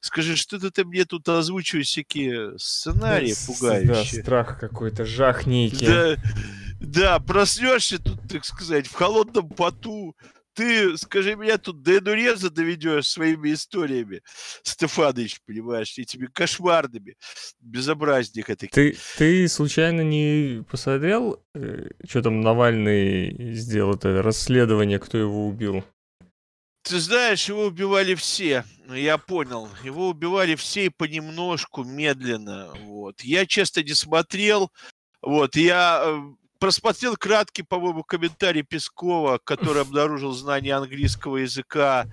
скажи, что-то ты мне тут озвучиваешь всякие сценарии да, пугающие. Да, страх какой-то, жах некий. Да, да, проснешься тут, так сказать, в холодном поту, ты, скажи меня, тут до инуреза доведешь своими историями, Стефанович, понимаешь, этими кошмарными, безобразник этих. Ты, ты случайно не посмотрел, э, что там Навальный сделал это расследование, кто его убил? Ты знаешь, его убивали все. Я понял. Его убивали все и понемножку, медленно. Вот. Я, честно, не смотрел. Вот. Я э, просмотрел краткий, по-моему, комментарий Пескова, который обнаружил знание английского языка.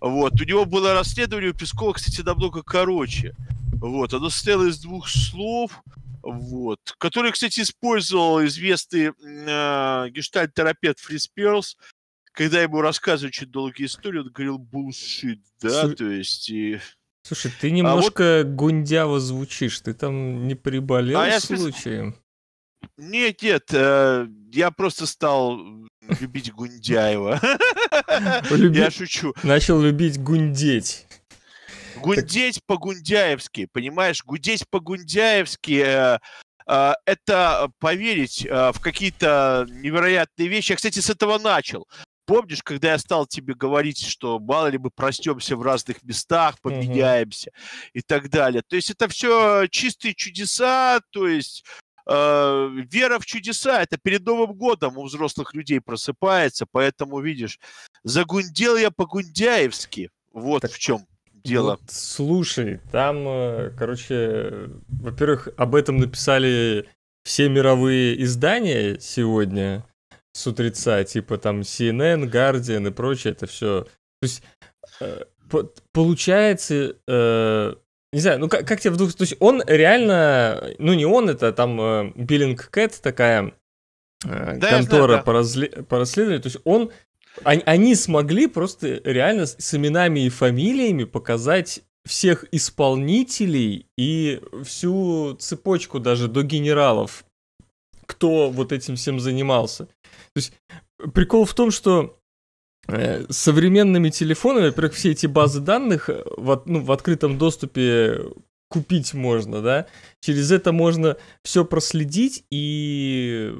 Вот. У него было расследование у Пескова, кстати, намного короче. Вот. Оно состояло из двух слов. Вот. Который, кстати, использовал известный э, гештальт-терапевт Фрис Перлс когда ему рассказывают чуть долгие истории, он говорил булшит, да, С... то есть и... Слушай, ты а немножко а вот... гундяво звучишь, ты там не а приболел а случаем? Я... Нет, нет, э, я просто стал любить Гундяева. Я шучу. Начал любить гундеть. Гундеть по-гундяевски, понимаешь? Гудеть по-гундяевски э, э, это поверить э, в какие-то невероятные вещи. Я, кстати, с этого начал. Помнишь, когда я стал тебе говорить, что мало ли мы простемся в разных местах, поменяемся mm и так далее. То есть это все чистые чудеса, то есть э, вера в чудеса, это перед Новым годом у взрослых людей просыпается, поэтому, видишь, загундел я по-гундяевски, вот так, в чем ну дело. Вот, слушай, там, э, короче, во-первых, об этом написали все мировые издания сегодня, с утреца, типа там CNN, Guardian и прочее, это все. То есть э, по- получается, э, не знаю, ну как, как тебе вдруг, то есть он реально, ну не он, это там э, Биллинг Кэт такая э, да, контора знаю, да. по, разли- по расследованию, то есть он они, они смогли просто реально с именами и фамилиями показать всех исполнителей и всю цепочку даже до генералов кто вот этим всем занимался. То есть прикол в том, что с э, современными телефонами, во-первых, все эти базы данных э, в, ну, в открытом доступе купить можно, да, через это можно все проследить, и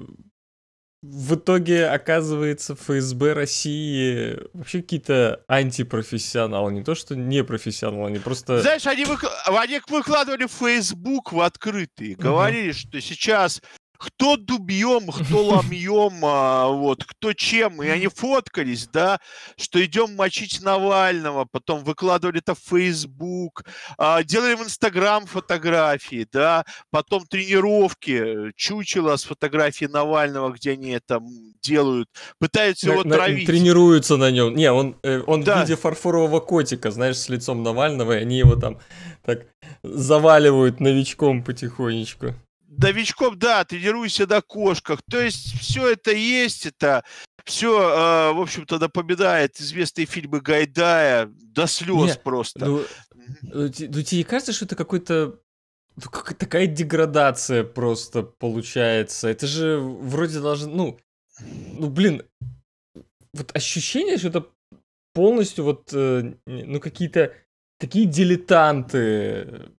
в итоге оказывается ФСБ России вообще какие-то антипрофессионалы, не то что не профессионалы, они просто... Знаешь, они, выкла... они выкладывали в Facebook в открытые, говорили, угу. что сейчас кто дубьем, кто ломьем, а, вот, кто чем. И они фоткались, да, что идем мочить Навального, потом выкладывали это в Facebook, а, делали в Инстаграм фотографии, да, потом тренировки, э, чучело с фотографией Навального, где они это делают, пытаются его травить. Тренируются на нем. Не, он, э, он да. в виде фарфорового котика, знаешь, с лицом Навального, и они его там так заваливают новичком потихонечку новичков, да, тренируйся на кошках. То есть все это есть, это все, э, а, в общем-то, напоминает известные фильмы Гайдая до слез Нет, просто. Ну, ну, ну тебе не кажется, что это какой-то ну, как, такая деградация просто получается? Это же вроде должен, ну, ну, блин, вот ощущение, что это полностью вот, э, ну, какие-то такие дилетанты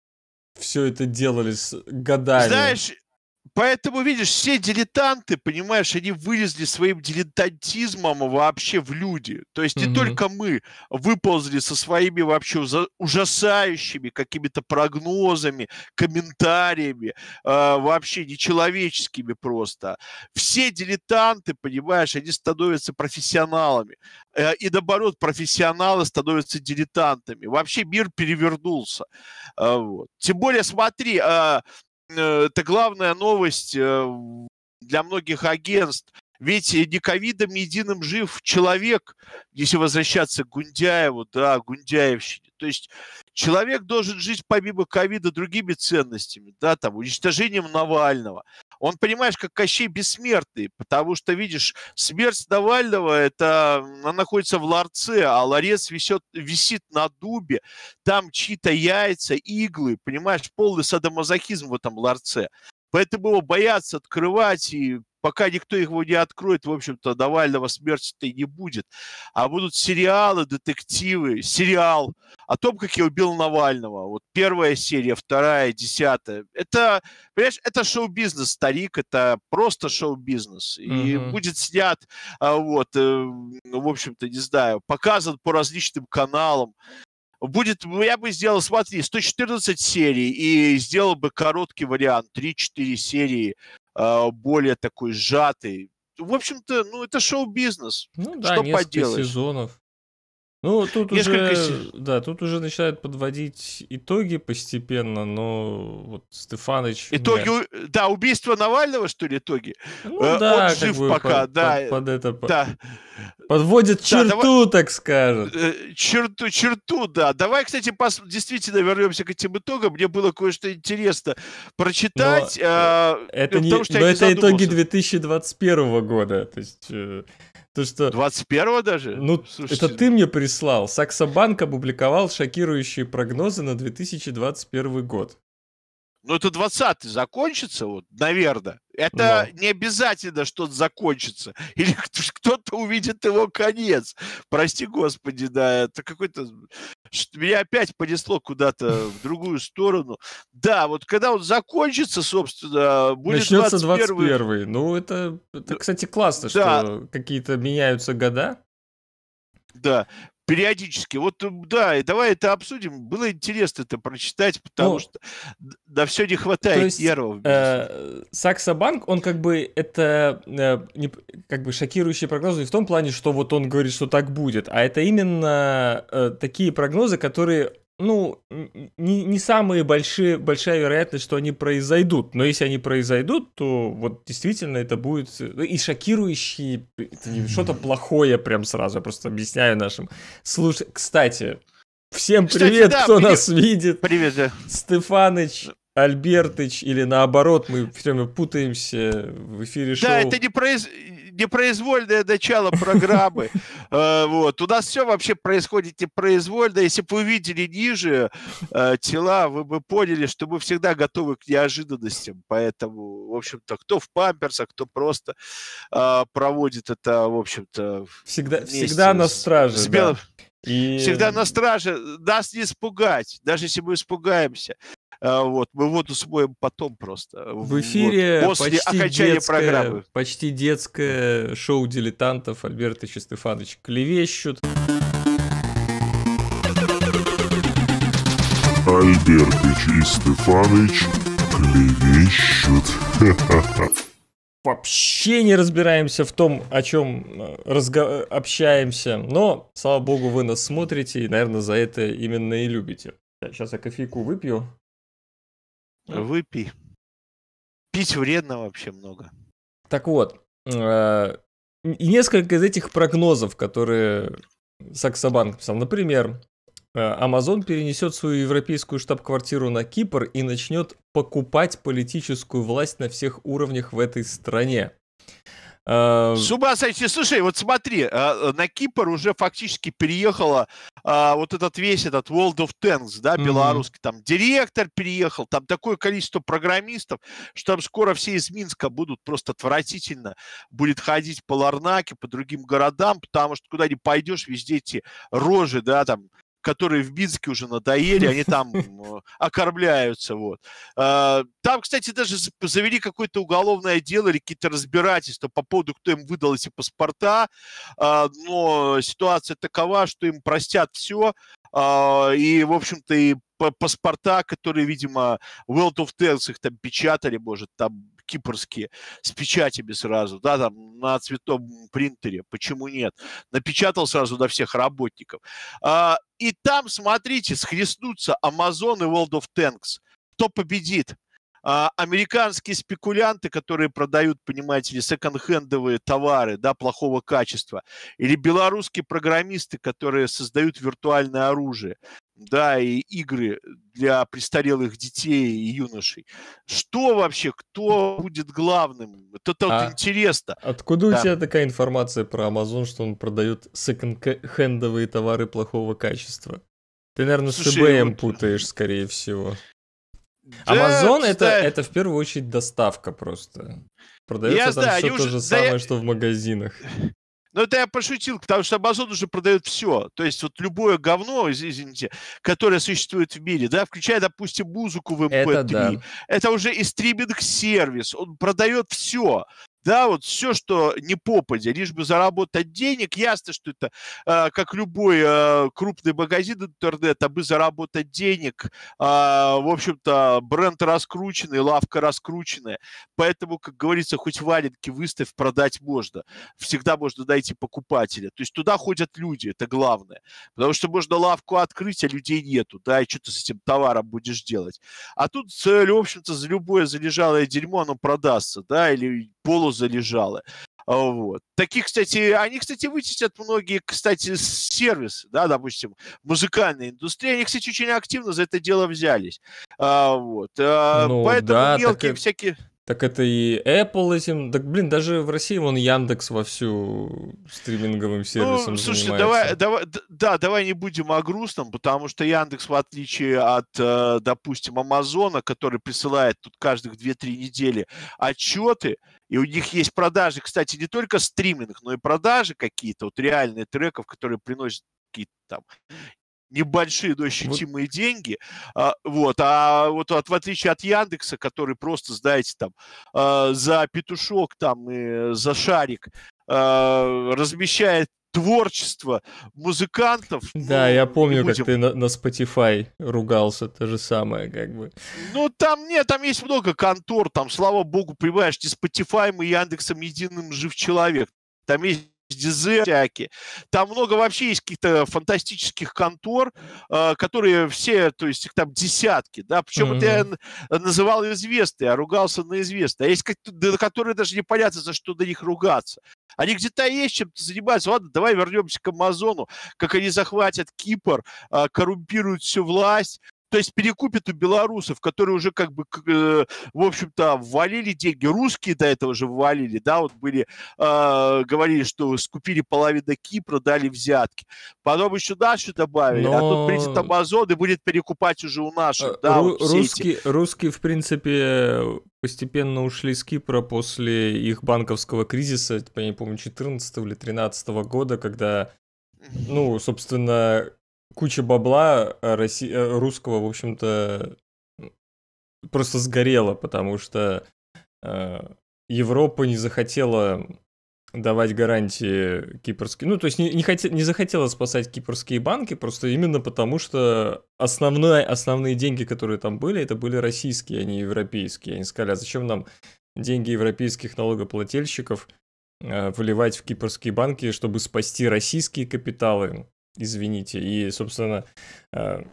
все это делали с годами. Знаешь, Поэтому, видишь, все дилетанты, понимаешь, они вылезли своим дилетантизмом вообще в люди. То есть не угу. только мы выползли со своими вообще ужасающими какими-то прогнозами, комментариями, э, вообще нечеловеческими просто. Все дилетанты, понимаешь, они становятся профессионалами. Э, и наоборот, профессионалы становятся дилетантами. Вообще мир перевернулся. Э, вот. Тем более, смотри, э, Э, это главная новость э, для многих агентств. Ведь не ковидом единым жив человек, если возвращаться к Гундяеву, да, Гундяевщине. То есть человек должен жить помимо ковида другими ценностями, да, там, уничтожением Навального, он, понимаешь, как Кощей бессмертный, потому что, видишь, смерть Навального, это она находится в ларце, а ларец висет, висит на дубе, там чьи-то яйца, иглы, понимаешь, полный садомазохизм в этом ларце. Поэтому его боятся открывать и пока никто его не откроет, в общем-то, Навального смерти-то и не будет. А будут сериалы, детективы, сериал о том, как я убил Навального. Вот первая серия, вторая, десятая. Это, понимаешь, это шоу-бизнес, старик, это просто шоу-бизнес. И mm-hmm. будет снят, а, вот, э, в общем-то, не знаю, показан по различным каналам будет, ну, я бы сделал, смотри, 114 серий и сделал бы короткий вариант, 3-4 серии а, более такой сжатый. В общем-то, ну, это шоу-бизнес. Ну да, что несколько поделаешь? сезонов. Ну, тут Несколько уже, да, тут уже начинают подводить итоги постепенно, но вот Стефаныч... Итоги, нет. да, убийство Навального, что ли, итоги? Ну, э, да, Он жив бы пока, под, да. Под, под это, да. Подводит черту, давай, так скажем. Э, черту, черту, да. Давай, кстати, пос, действительно вернемся к этим итогам. Мне было кое-что интересно прочитать. Но, э, а, это э, потому, не, что но это задумался. итоги 2021 года. То есть... То, что... 21-го даже? Ну, Слушайте. это ну. ты мне прислал. Саксобанк опубликовал шокирующие прогнозы на 2021 год но ну, это 20-й закончится, вот, наверное. Это да. не обязательно что-то закончится. Или кто-то увидит его конец. Прости, господи, да, это какой-то... Меня опять понесло куда-то в другую сторону. Да, вот когда он закончится, собственно, будет Начнется 21 -й. Ну, это, это, кстати, классно, да. что какие-то меняются года. Да, периодически. Вот э, да, и давай это обсудим. Было интересно это прочитать, потому ну, что на все не хватает то есть, нервов. Э, Саксобанк, он как бы это э, не, как бы шокирующие прогнозы не в том плане, что вот он говорит, что так будет, а это именно э, такие прогнозы, которые ну, не, не самые большие, большая вероятность, что они произойдут. Но если они произойдут, то вот действительно это будет ну, и шокирующие, что-то плохое прям сразу. Я просто объясняю нашим слушателям. Кстати, всем Кстати, привет, да, кто привет. нас видит. Привет, да. Стефаныч. Альбертыч или наоборот, мы все время путаемся в эфире да, шоу. Да, это не, произ непроизвольное начало программы. Э, вот. У нас все вообще происходит непроизвольно. Если бы вы видели ниже э, тела, вы бы поняли, что мы всегда готовы к неожиданностям. Поэтому, в общем-то, кто в памперсах, кто просто э, проводит это, в общем-то... Всегда, всегда на страже. С белым... И... Всегда на страже. Нас не испугать, даже если мы испугаемся. А, вот, мы воду смоем потом просто. Э, в эфире вот, после почти окончания детское, программы. Почти детское шоу дилетантов Альберта Чистефанович Клевещут. Альбертыч и Стефаныч клевещут. Вообще не разбираемся в том, о чем э, разго... Э, общаемся, но, слава богу, вы нас смотрите и, наверное, за это именно и любите. Сейчас я кофейку выпью. Выпей. Пить вредно вообще много. Так вот, э, несколько из этих прогнозов, которые Саксобанк писал. Например, э, Amazon перенесет свою европейскую штаб-квартиру на Кипр и начнет покупать политическую власть на всех уровнях в этой стране. Эм, Суба, ума Слушай, вот смотри, а, э, на Кипр уже фактически переехала а, вот этот весь этот World of Tanks, да, белорусский. Там директор переехал, там такое количество программистов, что там скоро все из Минска будут просто отвратительно. Будет ходить по Ларнаке, по другим городам, потому что куда ни пойдешь, везде эти рожи, да, там которые в Минске уже надоели, они там окорбляются, Вот. А, там, кстати, даже завели какое-то уголовное дело или какие-то разбирательства по поводу, кто им выдал эти паспорта, а, но ситуация такова, что им простят все, а, и, в общем-то, и паспорта, которые, видимо, World of Tanks их там печатали, может, там кипрские с печатями сразу, да, там на цветном принтере, почему нет? Напечатал сразу до всех работников. А, и там, смотрите, схлестнутся Amazon и World of Tanks. Кто победит? А, американские спекулянты, которые продают, понимаете ли, секонд-хендовые товары, да, плохого качества, или белорусские программисты, которые создают виртуальное оружие да, и игры для престарелых детей и юношей. Что вообще, кто будет главным? Это вот а интересно. Откуда да. у тебя такая информация про Amazon, что он продает секонд-хендовые товары плохого качества? Ты, наверное, с Слушай, eBay вот... путаешь, скорее всего. Да, Amazon это, это в первую очередь доставка просто. Продается там знаю, все то уже... же самое, да что в магазинах. Но ну, это я пошутил, потому что Amazon уже продает все. То есть вот любое говно, извините, которое существует в мире, да, включая, допустим, музыку в MP3, это, эм да. это уже и стриминг-сервис, он продает все да, вот все, что не попадя, лишь бы заработать денег, ясно, что это, э, как любой э, крупный магазин интернет, а бы заработать денег, э, в общем-то, бренд раскрученный, лавка раскрученная, поэтому, как говорится, хоть валенки выставь, продать можно, всегда можно найти покупателя, то есть туда ходят люди, это главное, потому что можно лавку открыть, а людей нету, да, и что ты с этим товаром будешь делать, а тут, в общем-то, за любое залежалое дерьмо оно продастся, да, или полузалежалы, а, Вот. Такие, кстати, они, кстати, вытеснят многие, кстати, сервисы, да, допустим, музыкальная индустрия, они, кстати, очень активно за это дело взялись. А, вот. А, ну, поэтому да, мелкие так... всякие так это и Apple этим. Так, блин, даже в России вон Яндекс вовсю стриминговым ну, сервисом ну, слушай, Давай, давай, да, давай не будем о грустном, потому что Яндекс, в отличие от, э, допустим, Амазона, который присылает тут каждых 2-3 недели отчеты, и у них есть продажи, кстати, не только стриминг, но и продажи какие-то, вот реальные треков, которые приносят какие-то там небольшие, но ощутимые вот. деньги. А, вот, а вот от, в отличие от Яндекса, который просто, знаете, там э, за петушок там и за шарик э, размещает творчество музыкантов. Да, ну, я помню, как ты на, на Spotify ругался, то же самое, как бы. Ну, там нет, там есть много контор, там, слава богу, понимаешь, не Spotify мы Яндексом единым жив человек. Там есть всякие Там много вообще есть каких-то фантастических контор, э, которые все, то есть их там десятки, да, причем mm-hmm. это я называл известные, а ругался на известные. А есть которые даже не непонятно, за что до них ругаться. Они где-то есть чем-то занимаются. Ладно, давай вернемся к Амазону, как они захватят Кипр, э, коррумпируют всю власть, то есть перекупит у белорусов, которые уже как бы, э, в общем-то, ввалили деньги. Русские до этого же ввалили, да, вот были, э, говорили, что скупили половину Кипра, дали взятки. Потом еще дальше добавили, Но... а тут придет Амазон и будет перекупать уже у наших, э, да, Ру- вот русские, русские, в принципе, постепенно ушли с Кипра после их банковского кризиса, я не помню, 14 или 13 года, когда ну, собственно, куча бабла э, Росси... Э, русского, в общем-то, просто сгорела, потому что э, Европа не захотела давать гарантии кипрские. Ну, то есть не, не, хоте... не захотела спасать кипрские банки, просто именно потому, что основные, основные деньги, которые там были, это были российские, а не европейские. Они сказали, а зачем нам деньги европейских налогоплательщиков э, вливать в кипрские банки, чтобы спасти российские капиталы? извините. И, собственно, э,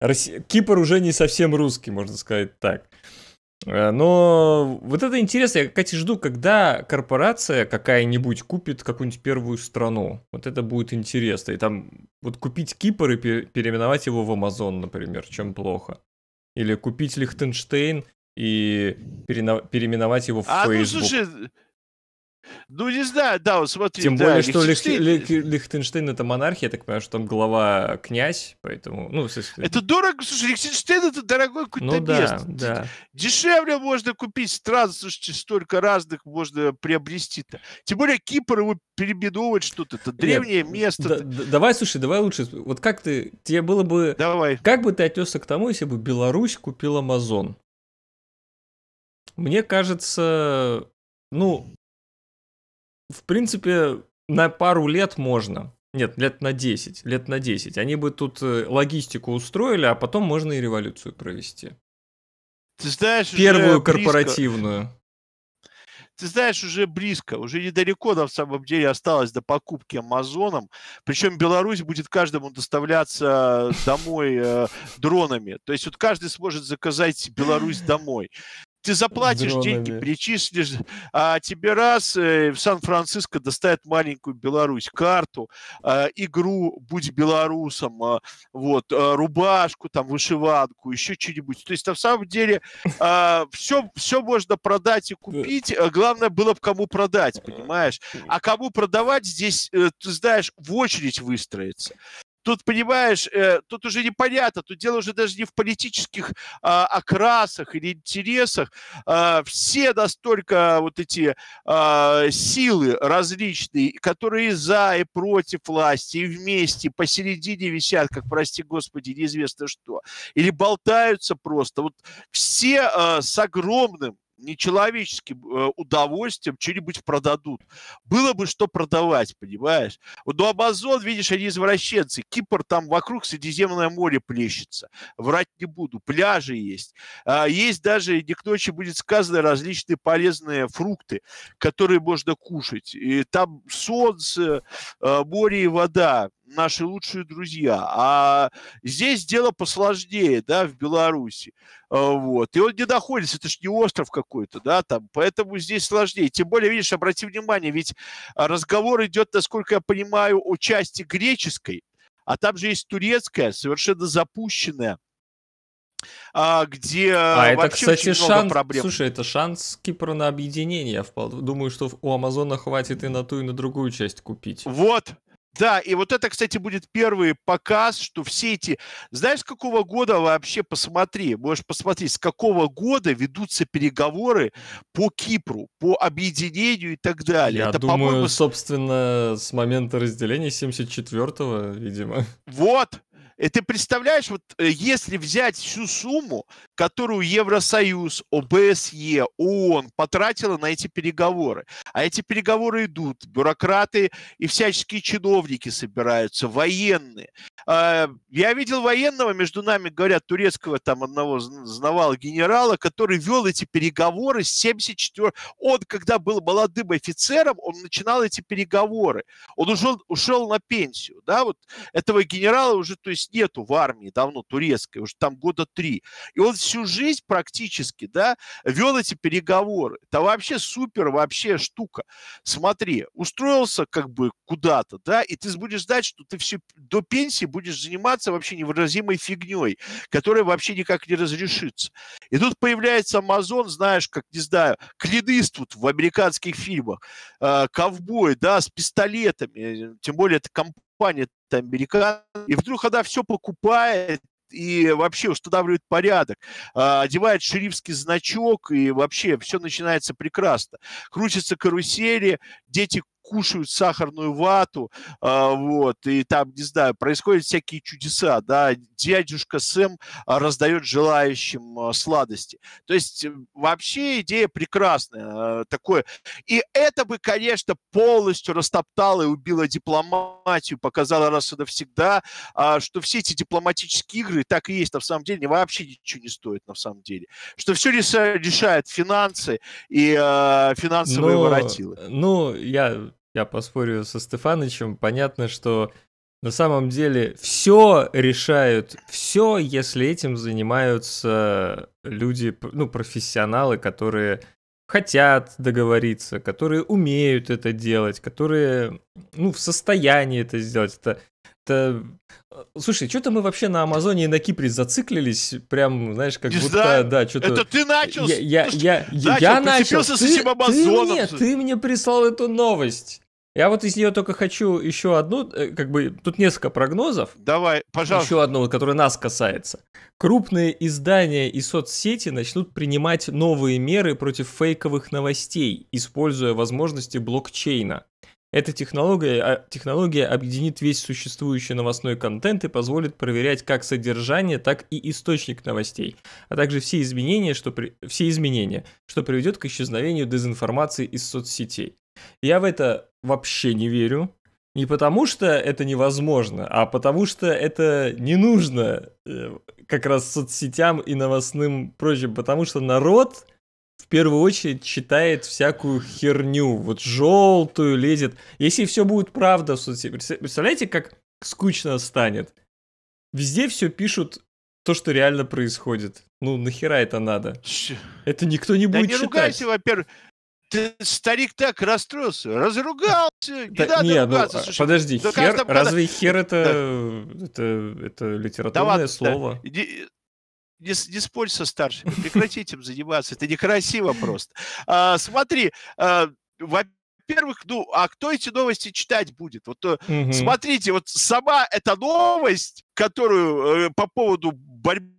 Россия... Кипр уже не совсем русский, можно сказать так. Э, но вот это интересно, я, кстати, жду, когда корпорация какая-нибудь купит какую-нибудь первую страну. Вот это будет интересно. И там вот купить Кипр и переименовать его в Амазон, например, чем плохо. Или купить Лихтенштейн и переименовать его в а, ну, Facebook. Ну, слушай, ну, не знаю, да, вот смотри. Тем да, более, что Лихтенштейн... Лих... Лих... Лихтенштейн это монархия, я так понимаю, что там глава э, князь, поэтому... Ну, смысле... Это дорого, слушай, Лихтенштейн это дорогой какой-то ну, да, да. Дешевле можно купить стран, слушайте, столько разных можно приобрести-то. Тем более Кипр его перебедовывать что-то, это древнее Нет, место. Да, давай, слушай, давай лучше, вот как ты, тебе было бы... Давай. Как бы ты отнесся к тому, если бы Беларусь купил Амазон? Мне кажется, ну, в принципе, на пару лет можно. Нет, лет на 10, лет на 10. Они бы тут э, логистику устроили, а потом можно и революцию провести. Ты знаешь, Первую корпоративную. Близко. Ты знаешь, уже близко, уже недалеко на самом деле осталось до покупки Амазоном. Причем Беларусь будет каждому доставляться домой э, дронами. То есть вот каждый сможет заказать Беларусь домой. Ты заплатишь дронами. деньги, перечислишь, а тебе раз э, в Сан-Франциско доставят маленькую Беларусь, карту, а, игру «Будь белорусом», а, вот, а, рубашку, там, вышиванку, еще что-нибудь. То есть, на самом деле, все, все можно продать и э, купить. Главное было бы кому продать, понимаешь? А кому продавать здесь, э, ты знаешь, в очередь выстроиться. Тут, понимаешь, э, тут уже непонятно, тут дело уже даже не в политических э, окрасах или интересах. А, все настолько вот эти а, силы различные, которые за и против власти, и вместе, посередине висят, как, прости господи, неизвестно что. Или болтаются просто. Вот все с огромным нечеловеческим э, удовольствием что-нибудь продадут. Было бы что продавать, понимаешь? Вот, ну, Амазон, видишь, они извращенцы. Кипр там вокруг Средиземное море плещется. Врать не буду. Пляжи есть. А есть даже, не к ночи будет сказано, различные полезные фрукты, которые можно кушать. И там солнце, э, море и вода наши лучшие друзья. А здесь дело посложнее, да, в Беларуси. А, вот. И он не находится, это же не остров какой-то, да, там, поэтому здесь сложнее. Тем более, видишь, обрати внимание, ведь а, разговор идет, насколько я понимаю, о части греческой, а там же есть турецкая, совершенно запущенная, а, где а это, кстати, шанс... проблем. Слушай, это шанс Кипра на объединение. Думаю, что у Амазона хватит и на ту, и на другую часть купить. Вот, да, и вот это, кстати, будет первый показ, что все эти... Знаешь, с какого года вообще посмотри, можешь посмотреть, с какого года ведутся переговоры по Кипру, по объединению и так далее. Я это, думаю, собственно, с момента разделения 74-го, видимо. Вот, и э, ты представляешь, вот э, если взять всю сумму, которую Евросоюз, ОБСЕ, ООН потратила на эти переговоры, а эти переговоры идут, бюрократы и всяческие чиновники собираются, военные, а, я видел военного, между нами, говорят, турецкого там одного знавал генерала, который вел эти переговоры с 74 Он, когда был молодым офицером, он начинал эти переговоры. Он уже ушел на пенсию, да, вот этого генерала уже, то есть, нету в армии давно турецкой, уже там года три. И он всю жизнь практически, да, вел эти переговоры. Это вообще супер, вообще штука. Смотри, устроился как бы куда-то, да, и ты будешь ждать, что ты все до пенсии будешь заниматься вообще невыразимой фигней, которая вообще никак не разрешится. И тут появляется Амазон, знаешь, как, не знаю, клинист тут в американских фильмах, э, ковбой, да, с пистолетами, тем более это компания американская, и вдруг она все покупает, и вообще устанавливает порядок, а, одевает шерифский значок, и вообще все начинается прекрасно. Крутятся карусели, дети кушают сахарную вату, а, вот, и там, не знаю, происходят всякие чудеса, да, дядюшка Сэм а, раздает желающим а, сладости. То есть э, вообще идея прекрасная, такое. И это бы, конечно, полностью растоптало и убило дипломатию, показало раз и навсегда, что все эти дипломатические игры так и есть на самом деле, вообще ничего не стоит на самом деле. Что все решает финансы и финансовые Но, воротилы. Ну, я я поспорю со Стефанычем, понятно, что на самом деле все решают, все, если этим занимаются люди, ну, профессионалы, которые хотят договориться, которые умеют это делать, которые, ну, в состоянии это сделать. Это, это... Э, слушай, что-то мы вообще на Амазоне и на Кипре зациклились, прям, знаешь, как Не будто, знаю. да, что-то... Это ты начал! Я, я, я, я, начал, я начал. Ты, ты, мне, ты мне прислал эту новость. Я вот из нее только хочу еще одну, э, как бы тут несколько прогнозов. Давай, пожалуйста. Еще одну, которая нас касается. Крупные издания и соцсети начнут принимать новые меры против фейковых новостей, используя возможности блокчейна. Эта технология, а, технология объединит весь существующий новостной контент и позволит проверять как содержание, так и источник новостей, а также все изменения, что, при, все изменения, что приведет к исчезновению дезинформации из соцсетей. Я в это вообще не верю. Не потому что это невозможно, а потому что это не нужно э, как раз соцсетям и новостным прочим, потому что народ в первую очередь читает всякую херню, вот желтую лезет. Если все будет правда в соцсетях, представляете, как скучно станет? Везде все пишут то, что реально происходит. Ну, нахера это надо? Это никто не да будет да не читать. ругайся, во-первых. Ты старик так расстроился, разругался. Не да, не, Ну, а, Слушай, подожди, да хер, каждом... разве хер это, да. это, это литературное да слово? Да. Не, не, спорь со старшими, прекратите им заниматься, это некрасиво просто. А, смотри, а, во-первых, ну, а кто эти новости читать будет? Вот угу. смотрите, вот сама эта новость, которую э, по поводу борьбы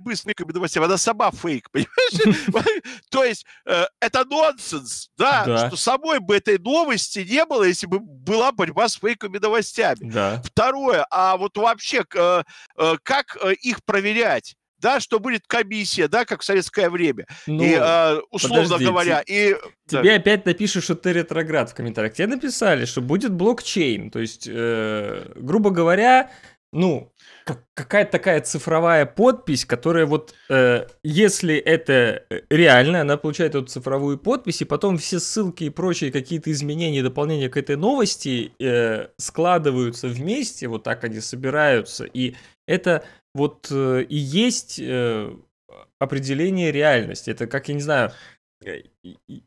быстренько предупредил, она сама фейк, понимаешь? То есть э, это нонсенс, да, что самой бы этой новости не было, если бы была борьба с фейками новостями. Второе, а вот вообще, э, э, как их проверять? да, что будет комиссия, да, как в советское время. Ну, и, э, условно подожди, говоря, и... Тебе да. опять напишут, что ты ретроград в комментариях. Тебе написали, что будет блокчейн. То есть, э, грубо говоря, ну, какая-то такая цифровая подпись, которая вот, э, если это э, реально, она получает эту цифровую подпись, и потом все ссылки и прочие какие-то изменения, дополнения к этой новости э, складываются вместе, вот так они собираются, и это вот э, и есть э, определение реальности. Это как, я не знаю, э,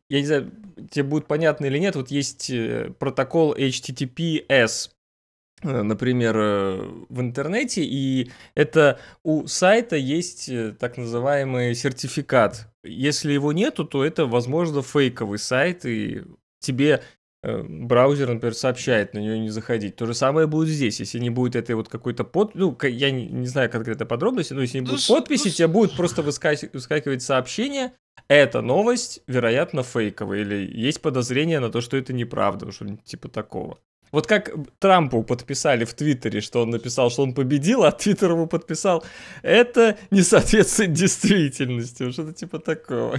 я не знаю, тебе будет понятно или нет, вот есть э, протокол HTTPS, Э, например, э, в интернете, и это у сайта есть э, так называемый сертификат. Если его нету, то это, возможно, фейковый сайт, и тебе браузер, например, сообщает на нее не заходить. То же самое будет здесь, если не будет этой вот какой-то под... Ну, я не, знаю конкретно подробности, но если не будет ну, подписи, ну, тебе будет просто выскакивать сообщение, эта новость, вероятно, фейковая, или есть подозрение на то, что это неправда, что-нибудь типа такого. Вот как Трампу подписали в Твиттере, что он написал, что он победил, а Твиттер ему подписал, это не соответствует действительности, что-то типа такого.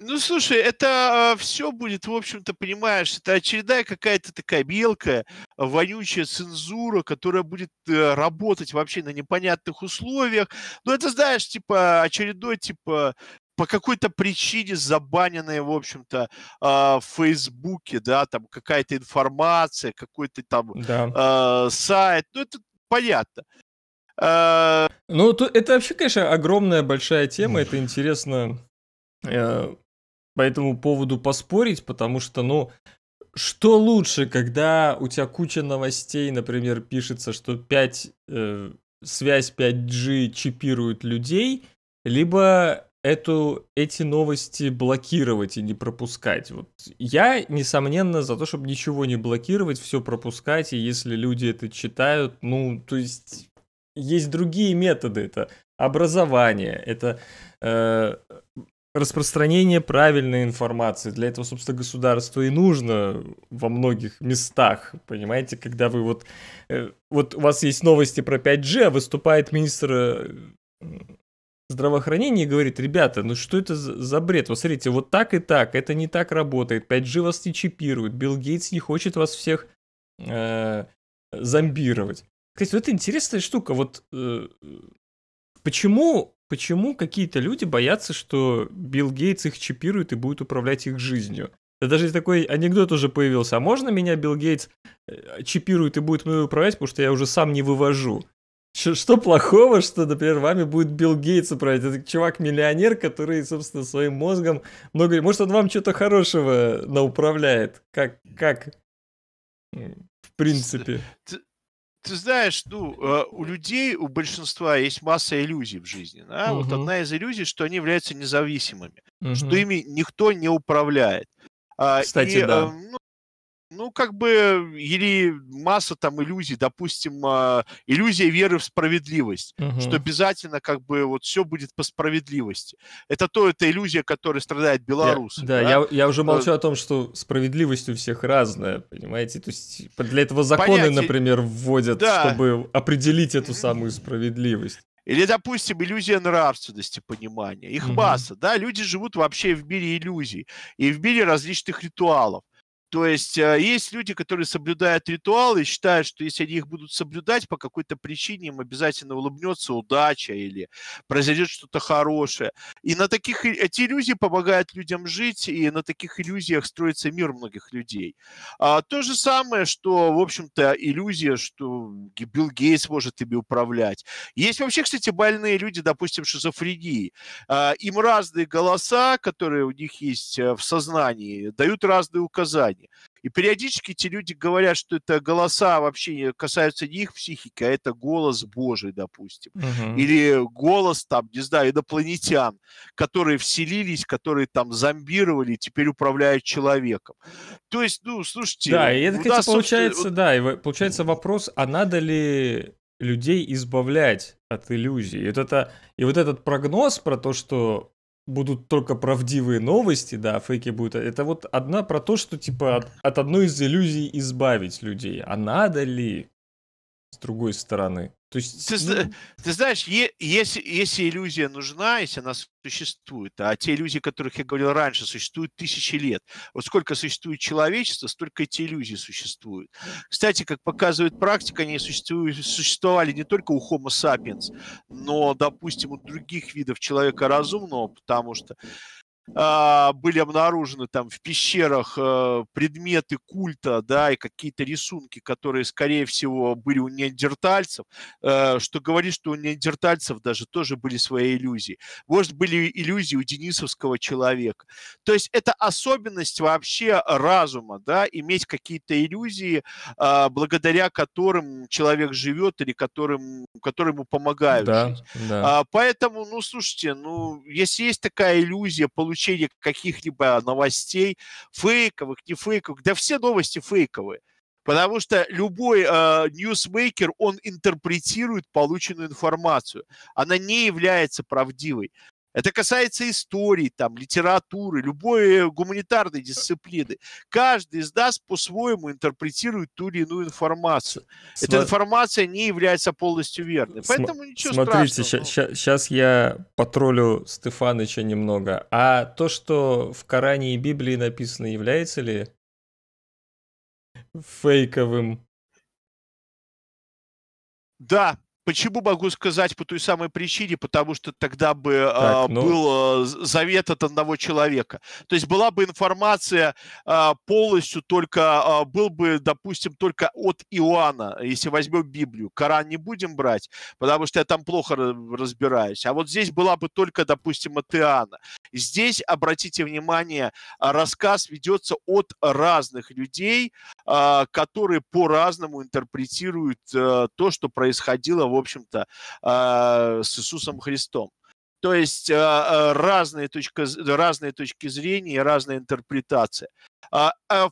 Ну, слушай, это а, все будет, в общем-то, понимаешь, это очередная какая-то такая мелкая, вонючая цензура, которая будет э, работать вообще на непонятных условиях. Ну, это, знаешь, типа очередной, типа, по какой-то причине забаненные, в общем-то, э, в Фейсбуке, да, там какая-то информация, какой-то там да. э, сайт, ну это понятно. Э... Ну, то, это вообще, конечно, огромная большая тема, это интересно э, по этому поводу поспорить, потому что, ну, что лучше, когда у тебя куча новостей, например, пишется, что 5, э, связь 5G чипирует людей, либо эту, эти новости блокировать и не пропускать. Вот я, несомненно, за то, чтобы ничего не блокировать, все пропускать, и если люди это читают, ну, то есть есть другие методы. Это образование, это э, распространение правильной информации. Для этого, собственно, государство и нужно во многих местах. Понимаете, когда вы вот... Э, вот у вас есть новости про 5G, а выступает министр э, здравоохранение говорит, ребята, ну что это за бред? Вот смотрите, вот так и так, это не так работает, 5G вас не чипирует, Билл Гейтс не хочет вас всех э, зомбировать. Кстати, вот это интересная штука, вот э, почему, почему какие-то люди боятся, что Билл Гейтс их чипирует и будет управлять их жизнью? Да даже такой анекдот уже появился, а можно меня Билл Гейтс э, чипирует и будет мной управлять, потому что я уже сам не вывожу? Что, что плохого, что, например, вами будет Билл Гейтс управлять? Это чувак-миллионер, который, собственно, своим мозгом много... Может, он вам что-то хорошего науправляет? Как, как в принципе? Ты, ты знаешь, ну, э, у людей, у большинства есть масса иллюзий в жизни. Да? Угу. Вот одна из иллюзий, что они являются независимыми, угу. что ими никто не управляет. А, Кстати, и, да. Э, ну, ну, как бы, или масса там иллюзий, допустим, э, иллюзия веры в справедливость, угу. что обязательно как бы вот все будет по справедливости. Это то, это иллюзия, которой страдает белорусы. Я, да, да? Я, я уже э, молчу Но... о том, что справедливость у всех разная, понимаете? То есть для этого законы, Понятие... например, вводят, да. чтобы определить эту самую справедливость. Или, допустим, иллюзия нравственности понимания. Их угу. масса, да? Люди живут вообще в мире иллюзий и в мире различных ритуалов. То есть э, есть люди, которые соблюдают ритуалы и считают, что если они их будут соблюдать, по какой-то причине им обязательно улыбнется удача или произойдет что-то хорошее. И на таких эти иллюзии помогают людям жить, и на таких иллюзиях строится мир многих людей. А, то же самое, что, в общем-то, иллюзия, что Билл Гейтс может ими управлять. Есть вообще, кстати, больные люди, допустим, шизофрении. А, им разные голоса, которые у них есть э, в сознании, дают разные указания состоянии. И периодически эти люди говорят, что это голоса вообще касаются не их психики, а это голос Божий, допустим. Угу. Или голос, там, не знаю, инопланетян, которые вселились, которые там зомбировали, теперь управляют человеком. То есть, ну, слушайте... Да, и это, нас, э, получается, собственно... да, и получается вопрос, а надо ли людей избавлять от иллюзий. И вот, это, и вот этот прогноз про то, что будут только правдивые новости, да, фейки будут. Это вот одна про то, что типа от, от одной из иллюзий избавить людей. А надо ли? С другой стороны. То есть, ты, ну... ты знаешь, е, если, если иллюзия нужна, если она существует, а те иллюзии, о которых я говорил раньше, существуют тысячи лет. Вот сколько существует человечество, столько эти иллюзии существуют. Кстати, как показывает практика, они существуют, существовали не только у Homo sapiens, но, допустим, у других видов человека разумного, потому что а, были обнаружены там в пещерах э, предметы культа, да, и какие-то рисунки, которые, скорее всего, были у неандертальцев, э, что говорит, что у неандертальцев даже тоже были свои иллюзии. Может, были иллюзии у денисовского человека. То есть это особенность вообще разума, да, иметь какие-то иллюзии, а, благодаря которым человек живет или которым, которые ему помогают да, жить. Да. А, поэтому, ну, слушайте, ну, если есть такая иллюзия, получается исключение каких-либо новостей, фейковых, не фейковых, да все новости фейковые. Потому что любой э, ньюсмейкер, он интерпретирует полученную информацию. Она не является правдивой. Это касается истории, там, литературы, любой э, гуманитарной э. дисциплины. Каждый из нас по-своему интерпретирует ту или иную информацию. Сма... Эта информация не является полностью верной. Поэтому См... ничего Смотрите, страшного. Смотрите, сейчас я потроллю Стефаныча немного. А то, что в Коране и Библии написано, является ли фейковым? Да, Почему могу сказать по той самой причине? Потому что тогда бы а, так, ну... был а, завет от одного человека. То есть была бы информация а, полностью только, был бы, допустим, только от Иоанна, если возьмем Библию. Коран не будем брать, потому что я там плохо разбираюсь. А вот здесь была бы только, допустим, от Иоанна. Здесь, обратите внимание, рассказ ведется от разных людей, которые по-разному интерпретируют э, то, что происходило в общем-то, а, с Иисусом Христом. То есть а, а, разные точки, разные точки зрения разные интерпретации.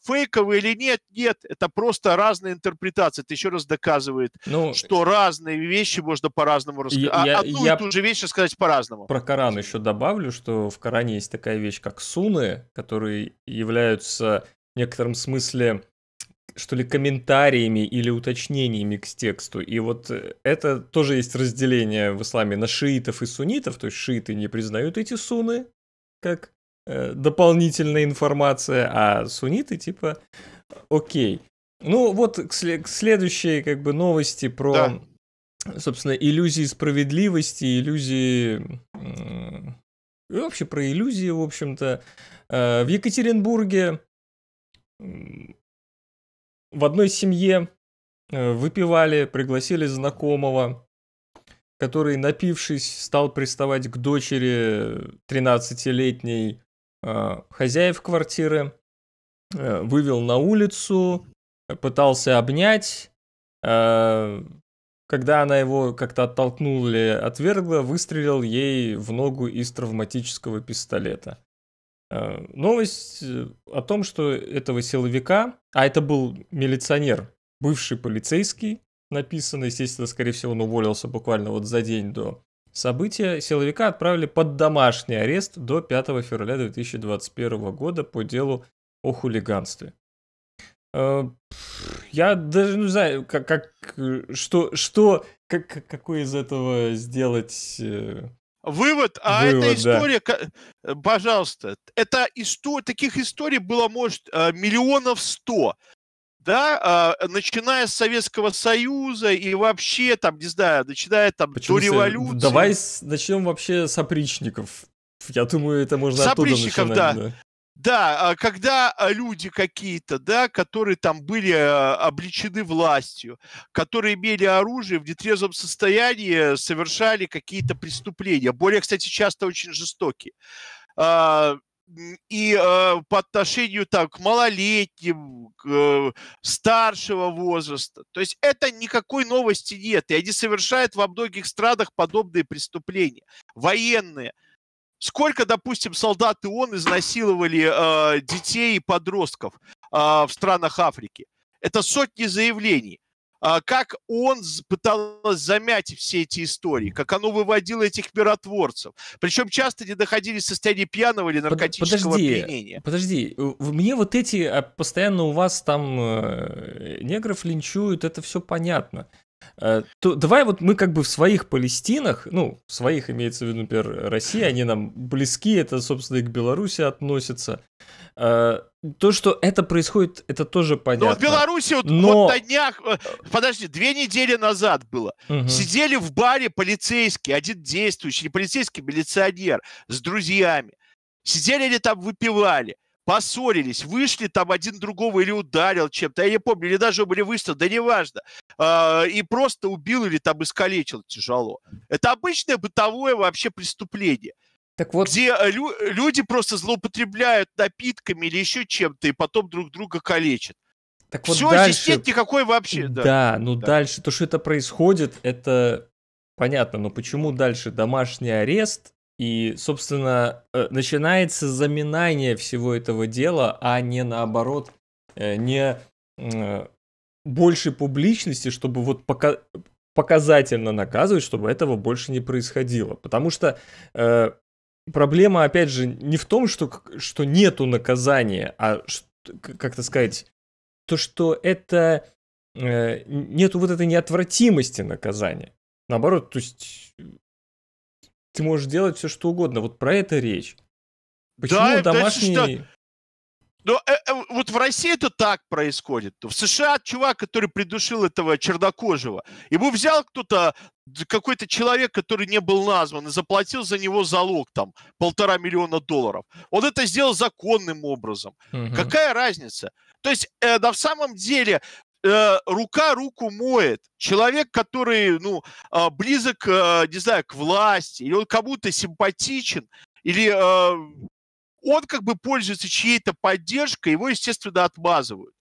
Фейковые или нет, нет, это просто разные интерпретации. Это еще раз доказывает, ну, что разные вещи можно по-разному рассказать. Я, Одну я и ту же вещь сказать по-разному. Про Коран еще добавлю, что в Коране есть такая вещь, как суны, которые являются в некотором смысле что ли, комментариями или уточнениями к тексту. И вот э, это тоже есть разделение в исламе на шиитов и суннитов, то есть шииты не признают эти суны как э, дополнительная информация, а суниты типа окей. Ну вот к, сл- к следующей как бы новости про, да. собственно, иллюзии справедливости, иллюзии... и вообще про иллюзии, в общем-то. Э, в Екатеринбурге в одной семье э, выпивали, пригласили знакомого, который, напившись, стал приставать к дочери 13-летней э, хозяев квартиры, э, вывел на улицу, пытался обнять. Когда она его как-то оттолкнула или отвергла, выстрелил ей в ногу из травматического пистолета. Э, новость э, о том, что этого силовика, а это был милиционер, бывший полицейский, написано, естественно, скорее всего, он уволился буквально вот за день до события, силовика отправили под домашний арест до 5 февраля 2021 года по делу о хулиганстве. Э, я даже не знаю, как, как что, что, как, какой из этого сделать Вывод, а Вывод, эта история, да. пожалуйста, это история, таких историй было, может, э, миллионов сто да, а, начиная с Советского Союза и вообще там, не знаю, начиная там Почему до э, революции. Давай начнем вообще с опричников. Я думаю, это можно оттуда начинать. Да. да. Да, а, когда а, люди какие-то, да, которые там были а, обличены властью, которые имели оружие, в нетрезвом состоянии совершали какие-то преступления, более, кстати, часто очень жестокие. И по отношению там, к малолетним, к, э, старшего возраста. То есть это никакой новости нет. И они совершают во многих странах подобные преступления. Военные – Сколько, допустим, солдат и он изнасиловали э, детей и подростков э, в странах Африки? Это сотни заявлений. Э, как он пыталась замять все эти истории, как оно выводило этих миротворцев. Причем часто не доходили в состояние пьяного или наркотического подожди, опьянения. Подожди, э, мне вот эти а, постоянно у вас там э, негров линчуют, это все понятно. Э, то давай вот мы как бы в своих Палестинах, ну, в своих имеется в виду, например, Россия, они нам близки, это, собственно, и к Беларуси относится. Э, то, что это происходит, это тоже ну, понятно. Но в Беларуси вот, Но... вот на днях, э, подожди, две недели назад было, угу. сидели в баре полицейский, один действующий, не полицейский, милиционер, с друзьями. Сидели они там, выпивали поссорились, вышли там один другого или ударил чем-то, я не помню, или даже были выстрелы, да неважно, э, и просто убил или там искалечил тяжело. Это обычное бытовое вообще преступление. Так вот... Где э, лю- люди просто злоупотребляют напитками или еще чем-то, и потом друг друга калечат. Так вот Все, дальше... здесь нет никакой вообще. Да, да ну да. дальше то, что это происходит, это понятно, но почему дальше домашний арест, и, собственно, э, начинается заминание всего этого дела, а не наоборот, э, не э, больше публичности, чтобы вот пока показательно наказывать, чтобы этого больше не происходило. Потому что э, проблема, опять же, не в том, что, что нету наказания, а, как-то сказать, то, что это э, нету вот этой неотвратимости наказания. Наоборот, то есть ты можешь делать все что угодно. Вот про это речь. Почему да, домашний... Да, что... Но э, э, вот в России это так происходит. В США чувак, который придушил этого чернокожего, ему взял кто-то, какой-то человек, который не был назван, и заплатил за него залог там полтора миллиона долларов. Он это сделал законным образом. Угу. Какая разница? То есть э, в самом деле Э, рука руку моет. Человек, который, ну, а, близок, э, не знаю, к власти, или он кому-то симпатичен, или э, он как бы пользуется чьей-то поддержкой, его, естественно, отмазывают.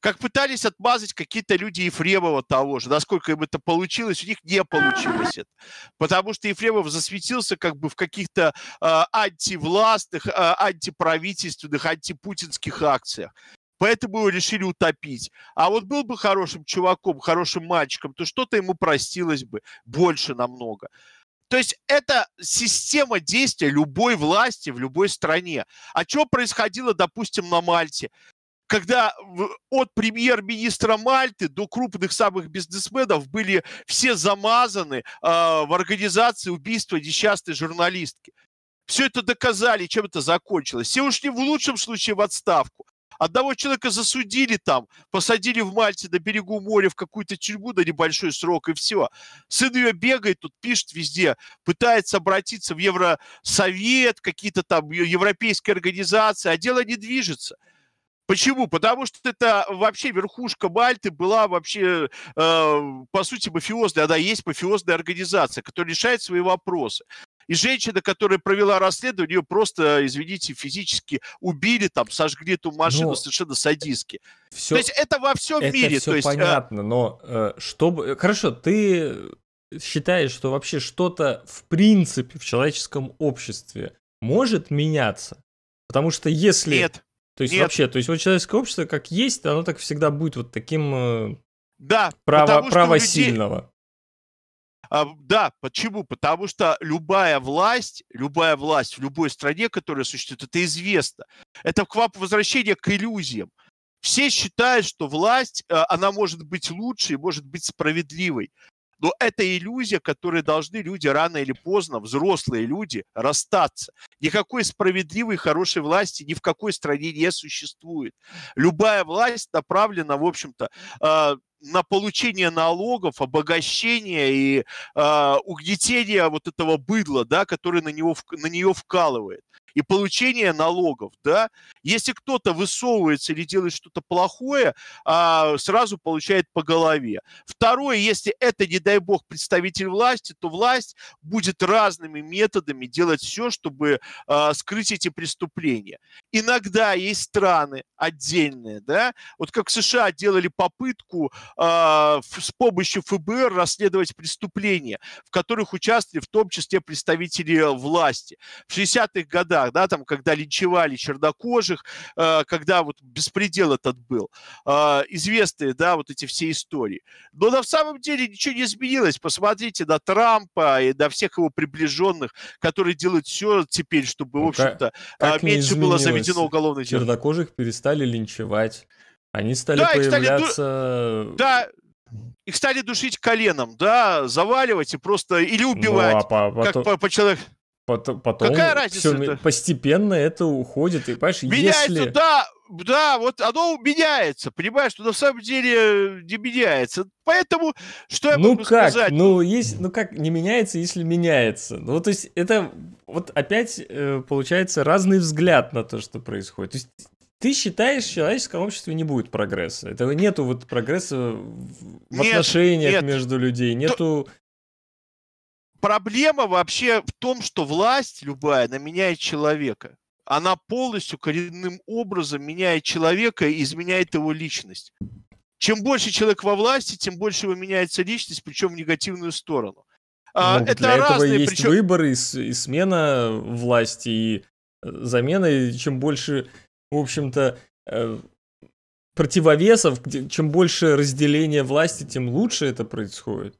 Как пытались отмазать какие-то люди Ефремова того же. Насколько им это получилось, у них не получилось это. Потому что Ефремов засветился как бы в каких-то э, антивластных, э, антиправительственных, антипутинских акциях поэтому его решили утопить. А вот был бы хорошим чуваком, хорошим мальчиком, то что-то ему простилось бы больше намного. То есть это система действия любой власти в любой стране. А что происходило, допустим, на Мальте? когда от премьер-министра Мальты до крупных самых бизнесменов были все замазаны э, в организации убийства несчастной журналистки. Все это доказали, чем это закончилось. Все ушли в лучшем случае в отставку, Одного человека засудили там, посадили в Мальте на берегу моря в какую-то тюрьму на небольшой срок и все. Сын ее бегает, тут пишет везде, пытается обратиться в Евросовет, какие-то там европейские организации, а дело не движется. Почему? Потому что это вообще верхушка Мальты была вообще, э, по сути, мафиозная. Она есть мафиозная организация, которая решает свои вопросы. И женщина, которая провела расследование, ее просто, извините, физически убили, там, сожгли эту машину ну, совершенно садистски. Все, То есть это во всем это мире. Все То есть, э, понятно, а... но э, чтобы... Э, хорошо, ты считаешь, что вообще что-то в принципе в человеческом обществе может меняться? Потому что если... Нет. То есть Нет. вообще, то есть вот человеческое общество как есть, оно так всегда будет вот таким... да, право, право людей... сильного. А, да, почему? Потому что любая власть, любая власть в любой стране, которая существует, это известно. Это возвращение к иллюзиям. Все считают, что власть, э, она может быть лучше и может быть справедливой. Но это иллюзия, которой должны люди рано или поздно, взрослые люди, расстаться. Никакой справедливой, хорошей власти ни в какой стране не существует. Любая власть направлена, в общем-то, а, на получение налогов, обогащение и э, угнетение вот этого быдла, да, который на, него, на нее вкалывает и получения налогов, да. Если кто-то высовывается или делает что-то плохое, а, сразу получает по голове. Второе, если это, не дай бог, представитель власти, то власть будет разными методами делать все, чтобы а, скрыть эти преступления. Иногда есть страны отдельные, да, вот как в США делали попытку а, с помощью ФБР расследовать преступления, в которых участвовали в том числе представители э, власти. В 60-х годах годах, да, там, когда линчевали чернокожих, э, когда вот беспредел этот был, э, известные, да, вот эти все истории. Но на самом деле ничего не изменилось. Посмотрите на Трампа и на всех его приближенных, которые делают все теперь, чтобы, ну, в общем-то, а, как, меньше было заведено уголовное дело. Чернокожих перестали линчевать. Они стали да, появляться... Стали... Да, их стали душить коленом, да, заваливать и просто или убивать, ну, а по, потом... как по, по человеку. Потом, Какая разница постепенно это уходит, и понимаешь, Меняется, если... да, да, вот оно меняется, понимаешь, что на самом деле э, не меняется. Поэтому, что я ну могу как? сказать? Ну как? есть, ну как, не меняется, если меняется. Ну, то есть, это вот опять э, получается разный взгляд на то, что происходит. То есть, ты считаешь, в человеческом обществе не будет прогресса. Этого нету вот прогресса в нет, отношениях нет. между людей, нету... То проблема вообще в том, что власть любая, она меняет человека. Она полностью коренным образом меняет человека и изменяет его личность. Чем больше человек во власти, тем больше его меняется личность, причем в негативную сторону. А, ну, это для разные, этого есть причем... выборы и, и смена власти, и э, замена, и чем больше, в общем-то, э, противовесов, чем больше разделения власти, тем лучше это происходит.